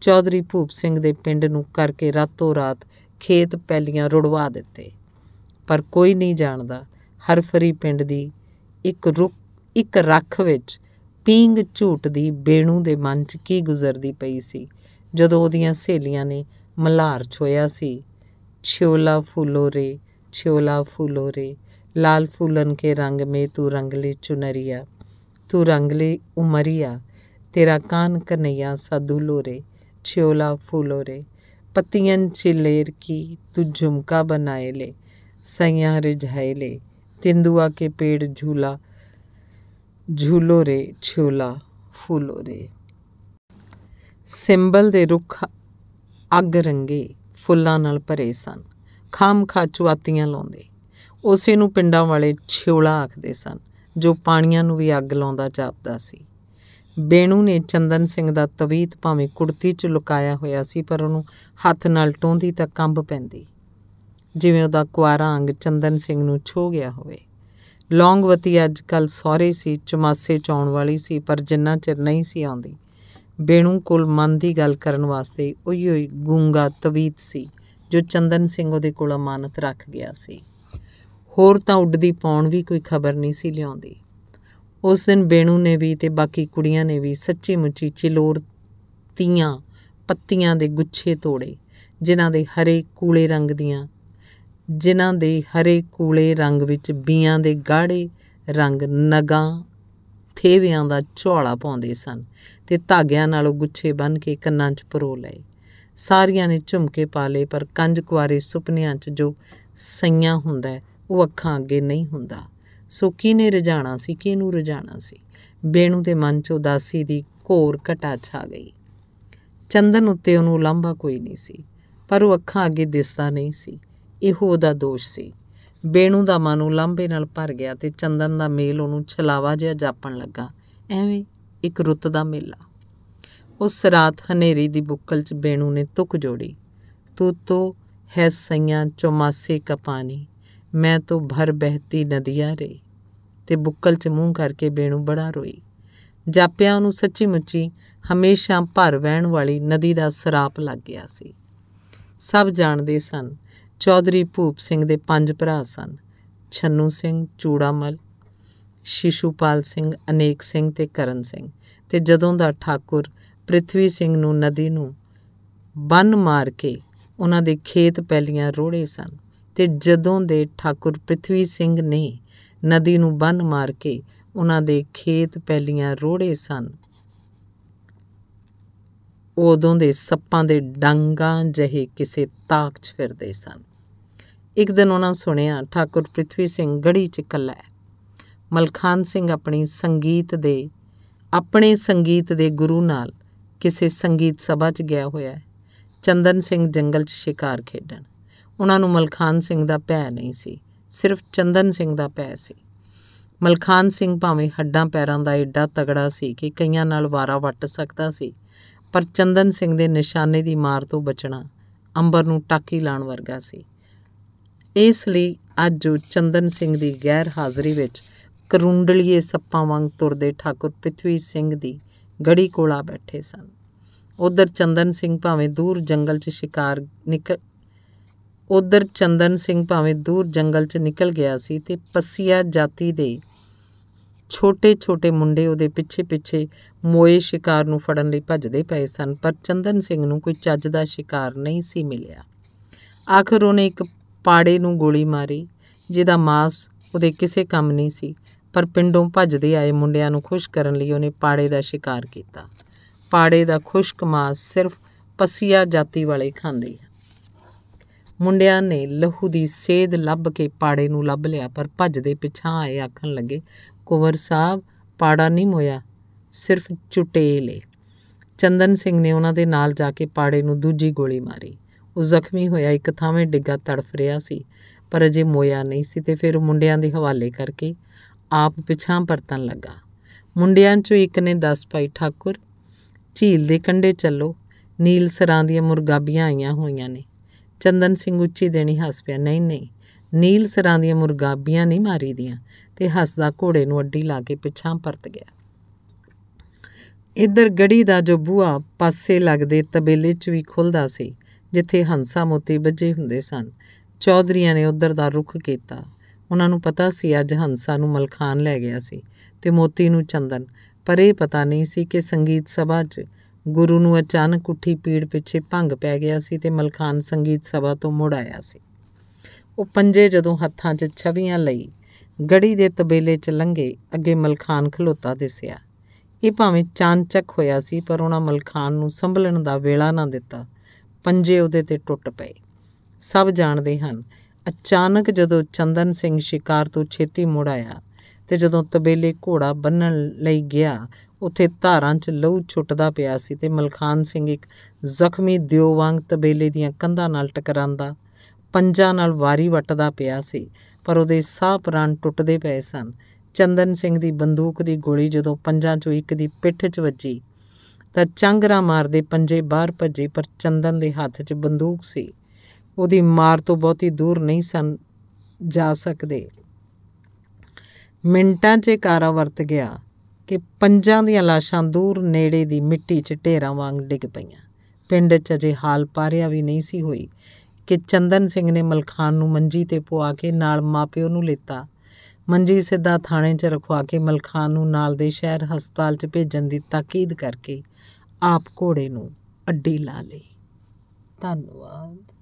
ਚੌਧਰੀ ਭੂਪ ਸਿੰਘ ਦੇ ਪਿੰਡ ਨੂੰ ਕਰਕੇ ਰਾਤੋਂ ਰਾਤ ਖੇਤ ਪੈਲੀਆਂ ਰੁੜਵਾ ਦਿੱਤੇ ਪਰ ਕੋਈ ਨਹੀਂ ਜਾਣਦਾ ਹਰਫਰੀ ਪਿੰਡ ਦੀ ਇੱਕ ਰੁੱਖ ਇੱਕ ਰੱਖ ਵਿੱਚ ਪੀਂਗ ਝੂਟ ਦੀ ਬੇਣੂ ਦੇ ਮਨ 'ਚ ਕੀ ਗੁਜ਼ਰਦੀ ਪਈ ਸੀ ਜਦੋਂ ਉਹਦੀਆਂ ਸਹੇਲੀਆਂ ਨੇ ਮਲਾਰ ਛੋਇਆ ਸੀ ਛਿਓਲਾ ਫੁੱਲੋ ਰੇ ਛਿਓਲਾ ਫੁੱਲੋ ਰੇ लाल फूलन के रंग में तू रंगली चुनरिया तू रंगली उमरिया तेरा कान कन्हैया सा दूलो रे छियोला फूलो रे पतियन चिलेर की तू झुमका बनाए ले सैया रिझाए ले तेंदुआ के पेड़ झूला झूलो रे छियोला फूलो रे ਸਿੰਬਲ ਦੇ ਰੁੱਖ ਅੱਗ ਰੰਗੇ ਫੁੱਲਾਂ ਨਾਲ ਭਰੇ ਸਨ ਖਾਮ ਖਾਚੂਆਤੀਆਂ ਲਾਉਂਦੇ ਉਸੇ ਨੂੰ ਪਿੰਡਾਂ ਵਾਲੇ ਛਿਉਲਾ ਆਖਦੇ ਸਨ ਜੋ ਪਾਣੀਆਂ ਨੂੰ ਵੀ ਅੱਗ ਲਾਉਂਦਾ ਜਾਪਦਾ ਸੀ ਬੇਣੂ ਨੇ ਚੰਦਨ ਸਿੰਘ ਦਾ ਤਵੀਤ ਭਾਵੇਂ ਕੁੜਤੀ 'ਚ ਲੁਕਾਇਆ ਹੋਇਆ ਸੀ ਪਰ ਉਹਨੂੰ ਹੱਥ ਨਾਲ ਟੋਂਦੀ ਤਾਂ ਕੰਬ ਪੈਂਦੀ ਜਿਵੇਂ ਉਹਦਾ ਕੁਆਰਾ ਅੰਗ ਚੰਦਨ ਸਿੰਘ ਨੂੰ ਛੋ ਗਿਆ ਹੋਵੇ ਲੌਂਗਵਤੀ ਅੱਜ ਕੱਲ ਸੌਰੇ ਸੀ ਚਮਾਸੇ ਚ ਆਉਣ ਵਾਲੀ ਸੀ ਪਰ ਜਿੰਨਾ ਚਿਰ ਨਹੀਂ ਸੀ ਆਉਂਦੀ ਬੇਣੂ ਕੋਲ ਮਨ ਦੀ ਗੱਲ ਕਰਨ ਵਾਸਤੇ ਉਹੀ ਹੋਈ ਗੂੰਗਾ ਤਵੀਤ ਸੀ ਜੋ ਚੰਦਨ ਸਿੰਘ ਉਹਦੇ ਕੋਲ ਅਮਾਨਤ ਰੱਖ ਗਿਆ ਸੀ ਹੋਰ ਤਾਂ ਉੱਡਦੀ ਪਾਉਣ ਵੀ ਕੋਈ ਖਬਰ ਨਹੀਂ ਸੀ ਲਿਆਉਂਦੀ ਉਸ ਦਿਨ ਬੇਣੂ ਨੇ ਵੀ ਤੇ ਬਾਕੀ ਕੁੜੀਆਂ ਨੇ ਵੀ ਸੱਚੀ ਮੁੱਚੀ ਚਿਲੋਰ ਤੀਆਂ ਪੱਤੀਆਂ ਦੇ ਗੁੱਛੇ ਤੋੜੇ ਜਿਨ੍ਹਾਂ ਦੇ ਹਰੇ ਕੂਲੇ ਰੰਗ ਦੀਆਂ ਜਿਨ੍ਹਾਂ ਦੇ ਹਰੇ ਕੂਲੇ ਰੰਗ ਵਿੱਚ ਬੀਆਂ ਦੇ ਗਾੜੇ ਰੰਗ ਨਗਾ ਥੇਵਿਆਂ ਦਾ ਝੋਲਾ ਪਾਉਂਦੇ ਸਨ ਤੇ ਧਾਗਿਆਂ ਉਹ ਗੁੱਛੇ ਬੰਨ ਕੇ ਕੰਨਾਂ 'ਚ ਪਰੋ ਲਏ ਸਾਰੀਆਂ ਨੇ ਝੁਮਕੇ ਪਾ ਲਏ ਪਰ ਕੰਜ ਕੁਾਰੇ ਸੁਪਨਿਆਂ 'ਚ ਜੋ ਸਈਆਂ ਹੁੰਦਾ ਉਹ ਅੱਖਾਂ ਅੱਗੇ ਨਹੀਂ ਹੁੰਦਾ ਸੋ ਕਿਨੇ ਰਜਾਣਾ ਸੀ ਕਿਹਨੂੰ ਰਜਾਣਾ ਸੀ ਬੇਣੂ ਦੇ ਮਨ 'ਚ ਉਦਾਸੀ ਦੀ ਘੋਰ ਘਟਾ ਛਾ ਗਈ ਚੰਦਨ ਉੱਤੇ ਉਹਨੂੰ ਲਾਂਭਾ ਕੋਈ ਨਹੀਂ ਸੀ ਪਰ ਉਹ ਅੱਖਾਂ ਅੱਗੇ ਦਿਸਦਾ ਨਹੀਂ ਸੀ ਇਹੋ ਉਹਦਾ ਦੋਸ਼ ਸੀ ਬੇਣੂ ਦਾ ਮਨ ਉਹ ਲਾਂਭੇ ਨਾਲ ਭਰ ਗਿਆ ਤੇ ਚੰਦਨ ਦਾ ਮੇਲ ਉਹਨੂੰ ਛਲਾਵਾ ਜਿਹਾ ਜਾਪਣ ਲੱਗਾ ਐਵੇਂ ਇੱਕ ਰੁੱਤ ਦਾ ਮੇਲਾ ਉਸ ਰਾਤ ਹਨੇਰੀ ਦੀ ਬੁੱਕਲ 'ਚ ਬੇਣੂ ਨੇ ਤੁਕ ਜੋੜੀ ਤੂੰ ਤੋ ਹੈ ਸਈਆਂ ਚੋਮਾਸੇ ਕਾ ਪਾਣੀ ਮੈਂ ਤੋ ਭਰ ਬਹਿਤੀ ਨਦੀਆਂ ਰੇ ਤੇ ਬੁੱਕਲ 'ਚ ਮੂੰਹ ਕਰਕੇ ਬੇਣੂ ਬੜਾ ਰੋਈ ਜਾਪਿਆ ਉਹਨੂੰ ਸੱਚੀ ਮੁੱਚੀ ਹਮੇਸ਼ਾ ਭਰ ਵਹਿਣ ਵਾਲੀ ਨਦੀ ਦਾ ਸਰਾਪ ਲੱਗ ਗਿਆ ਸੀ ਸਭ ਜਾਣਦੇ ਸਨ ਚੌਧਰੀ ਭੂਪ ਸਿੰਘ ਦੇ ਪੰਜ ਭਰਾ ਸਨ ਛੰਨੂ ਸਿੰਘ ਚੂੜਾਮਲ ਸ਼ਿਸ਼ੂਪਾਲ ਸਿੰਘ ਅਨੇਕ ਸਿੰਘ ਤੇ ਕਰਨ ਸਿੰਘ ਤੇ ਜਦੋਂ ਦਾ ਠਾਕੁਰ ਪ੍ਰਿਥਵੀ ਸਿੰਘ ਨੂੰ ਨਦੀ ਨੂੰ ਬੰਨ ਮਾਰ ਕੇ ਉਹਨਾਂ ਦੇ ਖੇਤ ਪਹਿਲੀਆਂ ਰੋੜੇ ਸਨ ਤੇ ਜਦੋਂ ਦੇ ਠਾਕੁਰ ਪ੍ਰਿਥਵੀ ਸਿੰਘ ਨੇ ਨਦੀ ਨੂੰ ਬੰਨ ਮਾਰ ਕੇ ਉਹਨਾਂ ਦੇ ਖੇਤ ਪਹਿਲੀਆਂ ਰੋੜੇ ਸਨ ਉਦੋਂ ਦੇ ਸੱਪਾਂ ਦੇ ਡੰਗਾਂ ਜਿਹੇ ਕਿਸੇ ਤਾਕ 'ਚ ਫਿਰਦੇ ਸਨ ਇੱਕ ਦਿਨ ਉਹਨਾਂ ਸੁਣਿਆ ਠਾਕੁਰ ਪ੍ਰithvi ਸਿੰਘ ਗੜੀ 'ਚ ਕੱਲਾ ਹੈ ਮਲਖਾਨ ਸਿੰਘ ਆਪਣੀ ਸੰਗੀਤ ਦੇ ਆਪਣੇ ਸੰਗੀਤ ਦੇ ਗੁਰੂ ਨਾਲ ਕਿਸੇ ਸੰਗੀਤ ਸਭਾ 'ਚ ਗਿਆ ਹੋਇਆ ਹੈ ਚੰਦਨ ਸਿੰਘ ਜੰਗਲ 'ਚ ਸ਼ਿਕਾਰ ਖੇਡਣ ਉਹਨਾਂ ਨੂੰ ਮਲਖਾਨ ਸਿੰਘ ਦਾ ਭੈ ਨਹੀਂ ਸੀ ਸਿਰਫ ਚੰਦਨ ਸਿੰਘ ਦਾ ਭੈ ਸੀ ਮਲਖਾਨ ਸਿੰਘ ਭਾਵੇਂ ਹੱਡਾਂ ਪੈਰਾਂ ਦਾ ਏਡਾ ਤਗੜਾ ਸੀ ਕਿ ਕਈਆਂ ਨਾਲ ਵਾਰਾ ਵੱਟ ਸਕਦਾ ਸੀ ਪਰ ਚੰਦਨ ਸਿੰਘ ਦੇ ਨਿਸ਼ਾਨੇ ਦੀ ਮਾਰ ਤੋਂ ਬਚਣਾ ਅੰਬਰ ਨੂੰ ਟਾਕੀ ਲਾਣ ਵਰਗਾ ਸੀ ਇਸ ਲਈ ਅੱਜ ਜੋ ਚੰਦਨ ਸਿੰਘ ਦੀ ਗੈਰ ਹਾਜ਼ਰੀ ਵਿੱਚ ਕਰੁੰਡਲੀਏ ਸੱਪਾਂ ਵਾਂਗ ਤੁਰਦੇ ਠਾਕੁਰ ਪ੍ਰithvi ਸਿੰਘ ਦੀ ਗੜੀ ਕੋਲਾ ਬੈਠੇ ਸਨ ਉਧਰ ਚੰਦਨ ਸਿੰਘ ਭਾਵੇਂ ਦੂਰ ਜੰਗਲ 'ਚ ਸ਼ਿਕਾਰ ਨਿਕਲ ਉਧਰ ਚੰਦਨ ਸਿੰਘ ਭਾਵੇਂ ਦੂਰ ਜੰਗਲ 'ਚ ਨਿਕਲ ਗਿਆ ਸੀ ਤੇ ਪਸੀਆ ਜਾਤੀ ਦੇ ਛੋਟੇ-ਛੋਟੇ ਮੁੰਡੇ ਉਹਦੇ ਪਿੱਛੇ-ਪਿੱਛੇ ਮੋਏ ਸ਼ਿਕਾਰ ਨੂੰ ਫੜਨ ਲਈ ਭੱਜਦੇ ਪਏ ਸਨ ਪਰ ਚੰਦਨ ਸਿੰਘ ਨੂੰ ਕੋਈ ਚੱਜ ਦਾ ਸ਼ਿਕਾਰ ਨਹੀਂ ਸੀ ਮਿਲਿਆ ਆਖਰ ਉਹਨੇ ਇੱਕ ਪਾੜੇ ਨੂੰ ਗੋਲੀ ਮਾਰੀ ਜਿਹਦਾ ਮਾਸ ਉਹਦੇ ਕਿਸੇ ਕੰਮ ਨਹੀਂ ਸੀ ਪਰ ਪਿੰਡੋਂ ਭੱਜਦੇ ਆਏ ਮੁੰਡਿਆਂ ਨੂੰ ਖੁਸ਼ ਕਰਨ ਲਈ ਉਹਨੇ ਪਾੜੇ ਦਾ ਸ਼ਿਕਾਰ ਕੀਤਾ ਪਾੜੇ ਦਾ ਖੁਸ਼ਕ ਮਾਸ ਸਿਰਫ ਪਸੀਆ ਜਾਤੀ ਵਾਲੇ ਖਾਂਦੇ ਮੁੰਡਿਆਂ ਨੇ ਲਹੂ ਦੀ ਸੇਧ ਲੱਭ ਕੇ ਪਾੜੇ ਨੂੰ ਲੱਭ ਲਿਆ ਪਰ ਭੱਜਦੇ ਪਿਛਾਂ ਆਏ ਆਖਣ ਲੱਗੇ ਕੁਵਰ ਸਾਹਿਬ ਪਾੜਾ ਨਹੀਂ ਮੋਇਆ ਸਿਰਫ ਚੁਟੇਲੇ ਚੰਦਨ ਸਿੰਘ ਨੇ ਉਹਨਾਂ ਦੇ ਨਾਲ ਜਾ ਕੇ ਪਾੜੇ ਨੂੰ ਦੂਜੀ ਗੋਲੀ ਮਾਰੀ ਉਹ ਜ਼ਖਮੀ ਹੋਇਆ ਇੱਕ ਥਾਵੇਂ ਡਿੱਗਾ ਤੜਫ ਰਿਹਾ ਸੀ ਪਰ ਅਜੇ ਮੋਇਆ ਨਹੀਂ ਸੀ ਤੇ ਫਿਰ ਮੁੰਡਿਆਂ ਦੇ ਹਵਾਲੇ ਕਰਕੇ ਆਪ ਪਿਛਾਂ ਪਰਤਣ ਲੱਗਾ ਮੁੰਡਿਆਂ 'ਚੋਂ ਇੱਕ ਨੇ ਦੱਸ ਪਾਈ ਠਾਕੁਰ ਝੀਲ ਦੇ ਕੰਢੇ ਚੱਲੋ ਨੀਲ ਸਰਾਂ ਦੀਆਂ ਮੁਰਗਾਬੀਆਂ ਆਈਆਂ ਹੋਈਆਂ ਨੇ ਚੰਦਨ ਸਿੰਘ ਉੱਚੀ ਦੇਣੀ ਹੱਸ ਪਿਆ ਨਹੀਂ ਨਹੀਂ ਨੀਲ ਸਰਾਂ ਦੀਆਂ ਮੁਰਗਾਬੀਆਂ ਨਹੀਂ ਮਾਰੀਦੀਆਂ ਤੇ ਹੱਸਦਾ ਘੋੜੇ ਨੂੰ ਅੱਡੀ ਲਾ ਕੇ ਪਿੱਛਾਂ ਪਰਤ ਗਿਆ ਇੱਧਰ ਗੜੀ ਦਾ ਜੋ ਬੂਆ ਪਾਸੇ ਲੱਗਦੇ ਤਬੇਲੇ 'ਚ ਵੀ ਖੁੱਲਦਾ ਸੀ ਜਿੱਥੇ ਹੰਸਾ ਮੋਤੀ ਵੱਜੇ ਹੁੰਦੇ ਸਨ ਚੌਧਰੀਆਂ ਨੇ ਉੱਧਰ ਦਾ ਰੁਖ ਕੀਤਾ ਉਹਨਾਂ ਨੂੰ ਪਤਾ ਸੀ ਅੱਜ ਹੰਸਾ ਨੂੰ ਮਲਖਾਨ ਲੈ ਗਿਆ ਸੀ ਤੇ ਮੋਤੀ ਨੂੰ ਚੰਦਨ ਪਰ ਇਹ ਪਤਾ ਨਹੀਂ ਸੀ ਕਿ ਸੰਗੀਤ ਸਭਾ 'ਚ ਗੁਰੂ ਨੂੰ ਅਚਾਨਕ ਉੱਠੀ ਪੀੜ ਪਿੱਛੇ ਭੰਗ ਪੈ ਗਿਆ ਸੀ ਤੇ ਮਲਖਾਨ ਸੰਗੀਤ ਸਭਾ ਤੋਂ ਮੁੜ ਆਇਆ ਸੀ ਉਹ ਪੰਜੇ ਜਦੋਂ ਹੱਥਾਂ 'ਚ ਛਵੀਆਂ ਲਈ ਗੜੀ ਦੇ ਤਬੇਲੇ 'ਚ ਲੰਗੇ ਅੱਗੇ ਮਲਖਾਨ ਖਲੋਤਾ ਦਿਸਿਆ ਇਹ ਭਾਵੇਂ ਚਾਨਚਕ ਹੋਇਆ ਸੀ ਪਰ ਉਹਨਾਂ ਮਲਖਾਨ ਨੂੰ ਸੰਭਲਣ ਦਾ ਵੇਲਾ ਨਾ ਦਿੱਤਾ ਪੰਜੇ ਉਹਦੇ ਤੇ ਟੁੱਟ ਪਏ ਸਭ ਜਾਣਦੇ ਹਨ ਅਚਾਨਕ ਜਦੋਂ ਚੰਦਨ ਸਿੰਘ ਸ਼ਿਕਾਰ ਤੋਂ ਛੇਤੀ ਮੁੜ ਆਇਆ ਤੇ ਜਦੋਂ ਤਬੇਲੇ ਘੋੜਾ ਬੰਨਣ ਲਈ ਗਿਆ ਉੱਥੇ ਧਾਰਾਂ 'ਚ ਲਹੂ ਛੁੱਟਦਾ ਪਿਆ ਸੀ ਤੇ ਮਲਖਾਨ ਸਿੰਘ ਇੱਕ ਜ਼ਖਮੀ ਦਿਓ ਵਾਂਗ ਤਬੇਲੇ ਦੀਆਂ ਕੰਧਾਂ ਨਾਲ ਟਕਰਾਂਦਾ ਪੰਜਾਂ ਨਾਲ ਵਾਰੀ ਵੱਟਦਾ ਪਿਆ ਸੀ ਪਰ ਉਹਦੇ ਸਾਹ ਪ੍ਰਾਣ ਟੁੱਟਦੇ ਪਏ ਸਨ ਚੰਦਨ ਸਿੰਘ ਦੀ ਬੰਦੂਕ ਦੀ ਗੋਲੀ ਜਦੋਂ ਪੰਜਾਂ 'ਚੋਂ ਇੱਕ ਦੀ ਪਿੱਠ 'ਚ ਵੱਜੀ ਤਾਂ ਚੰਗਰਾ ਮਾਰਦੇ ਪੰਜੇ ਬਾਹਰ ਭੱਜੇ ਪਰ ਚੰਦਨ ਦੇ ਹੱਥ 'ਚ ਬੰਦੂਕ ਸੀ ਉਹਦੀ ਮਾਰ ਤੋਂ ਬਹੁਤੀ ਦੂਰ ਨਹੀਂ ਸਨ ਜਾ ਸਕਦੇ ਮਿੰਟਾਂ 'ਚ ਕਾਰਾ ਵਰਤ ਗਿਆ ਕਿ ਪੰਜਾਂ ਦੀਆਂ ਲਾਸ਼ਾਂ ਦੂਰ ਨੇੜੇ ਦੀ ਮਿੱਟੀ 'ਚ ਢੇਰਾਂ ਵਾਂਗ ਡਿੱਗ ਪਈਆਂ ਪਿੰਡ 'ਚ ਅਜੇ ਹਾਲ ਪਾਰਿਆ ਵੀ ਨਹੀਂ ਸੀ ਹੋਈ ਕਿ ਚੰਦਨ ਸਿੰਘ ਨੇ ਮਲਖਾਨ ਨੂੰ ਮੰਜੀ ਤੇ ਪੁਆ ਕੇ ਨਾਲ ਮਾਪਿਓ ਨੂੰ ਲੇਤਾ ਮੰਜੀ ਸਿੱਧਾ ਥਾਣੇ 'ਚ ਰਖਵਾ ਕੇ ਮਲਖਾਨ ਨੂੰ ਨਾਲ ਦੇ ਸ਼ਹਿਰ ਹਸਪਤਾਲ 'ਚ ਭੇਜਣ ਦੀ ਤਾਕੀਦ ਕਰਕੇ ਆਪ ਘੋੜੇ ਨੂੰ ਅੱਡੀ ਲਾ ਲਈ ਧੰਨਵਾਦ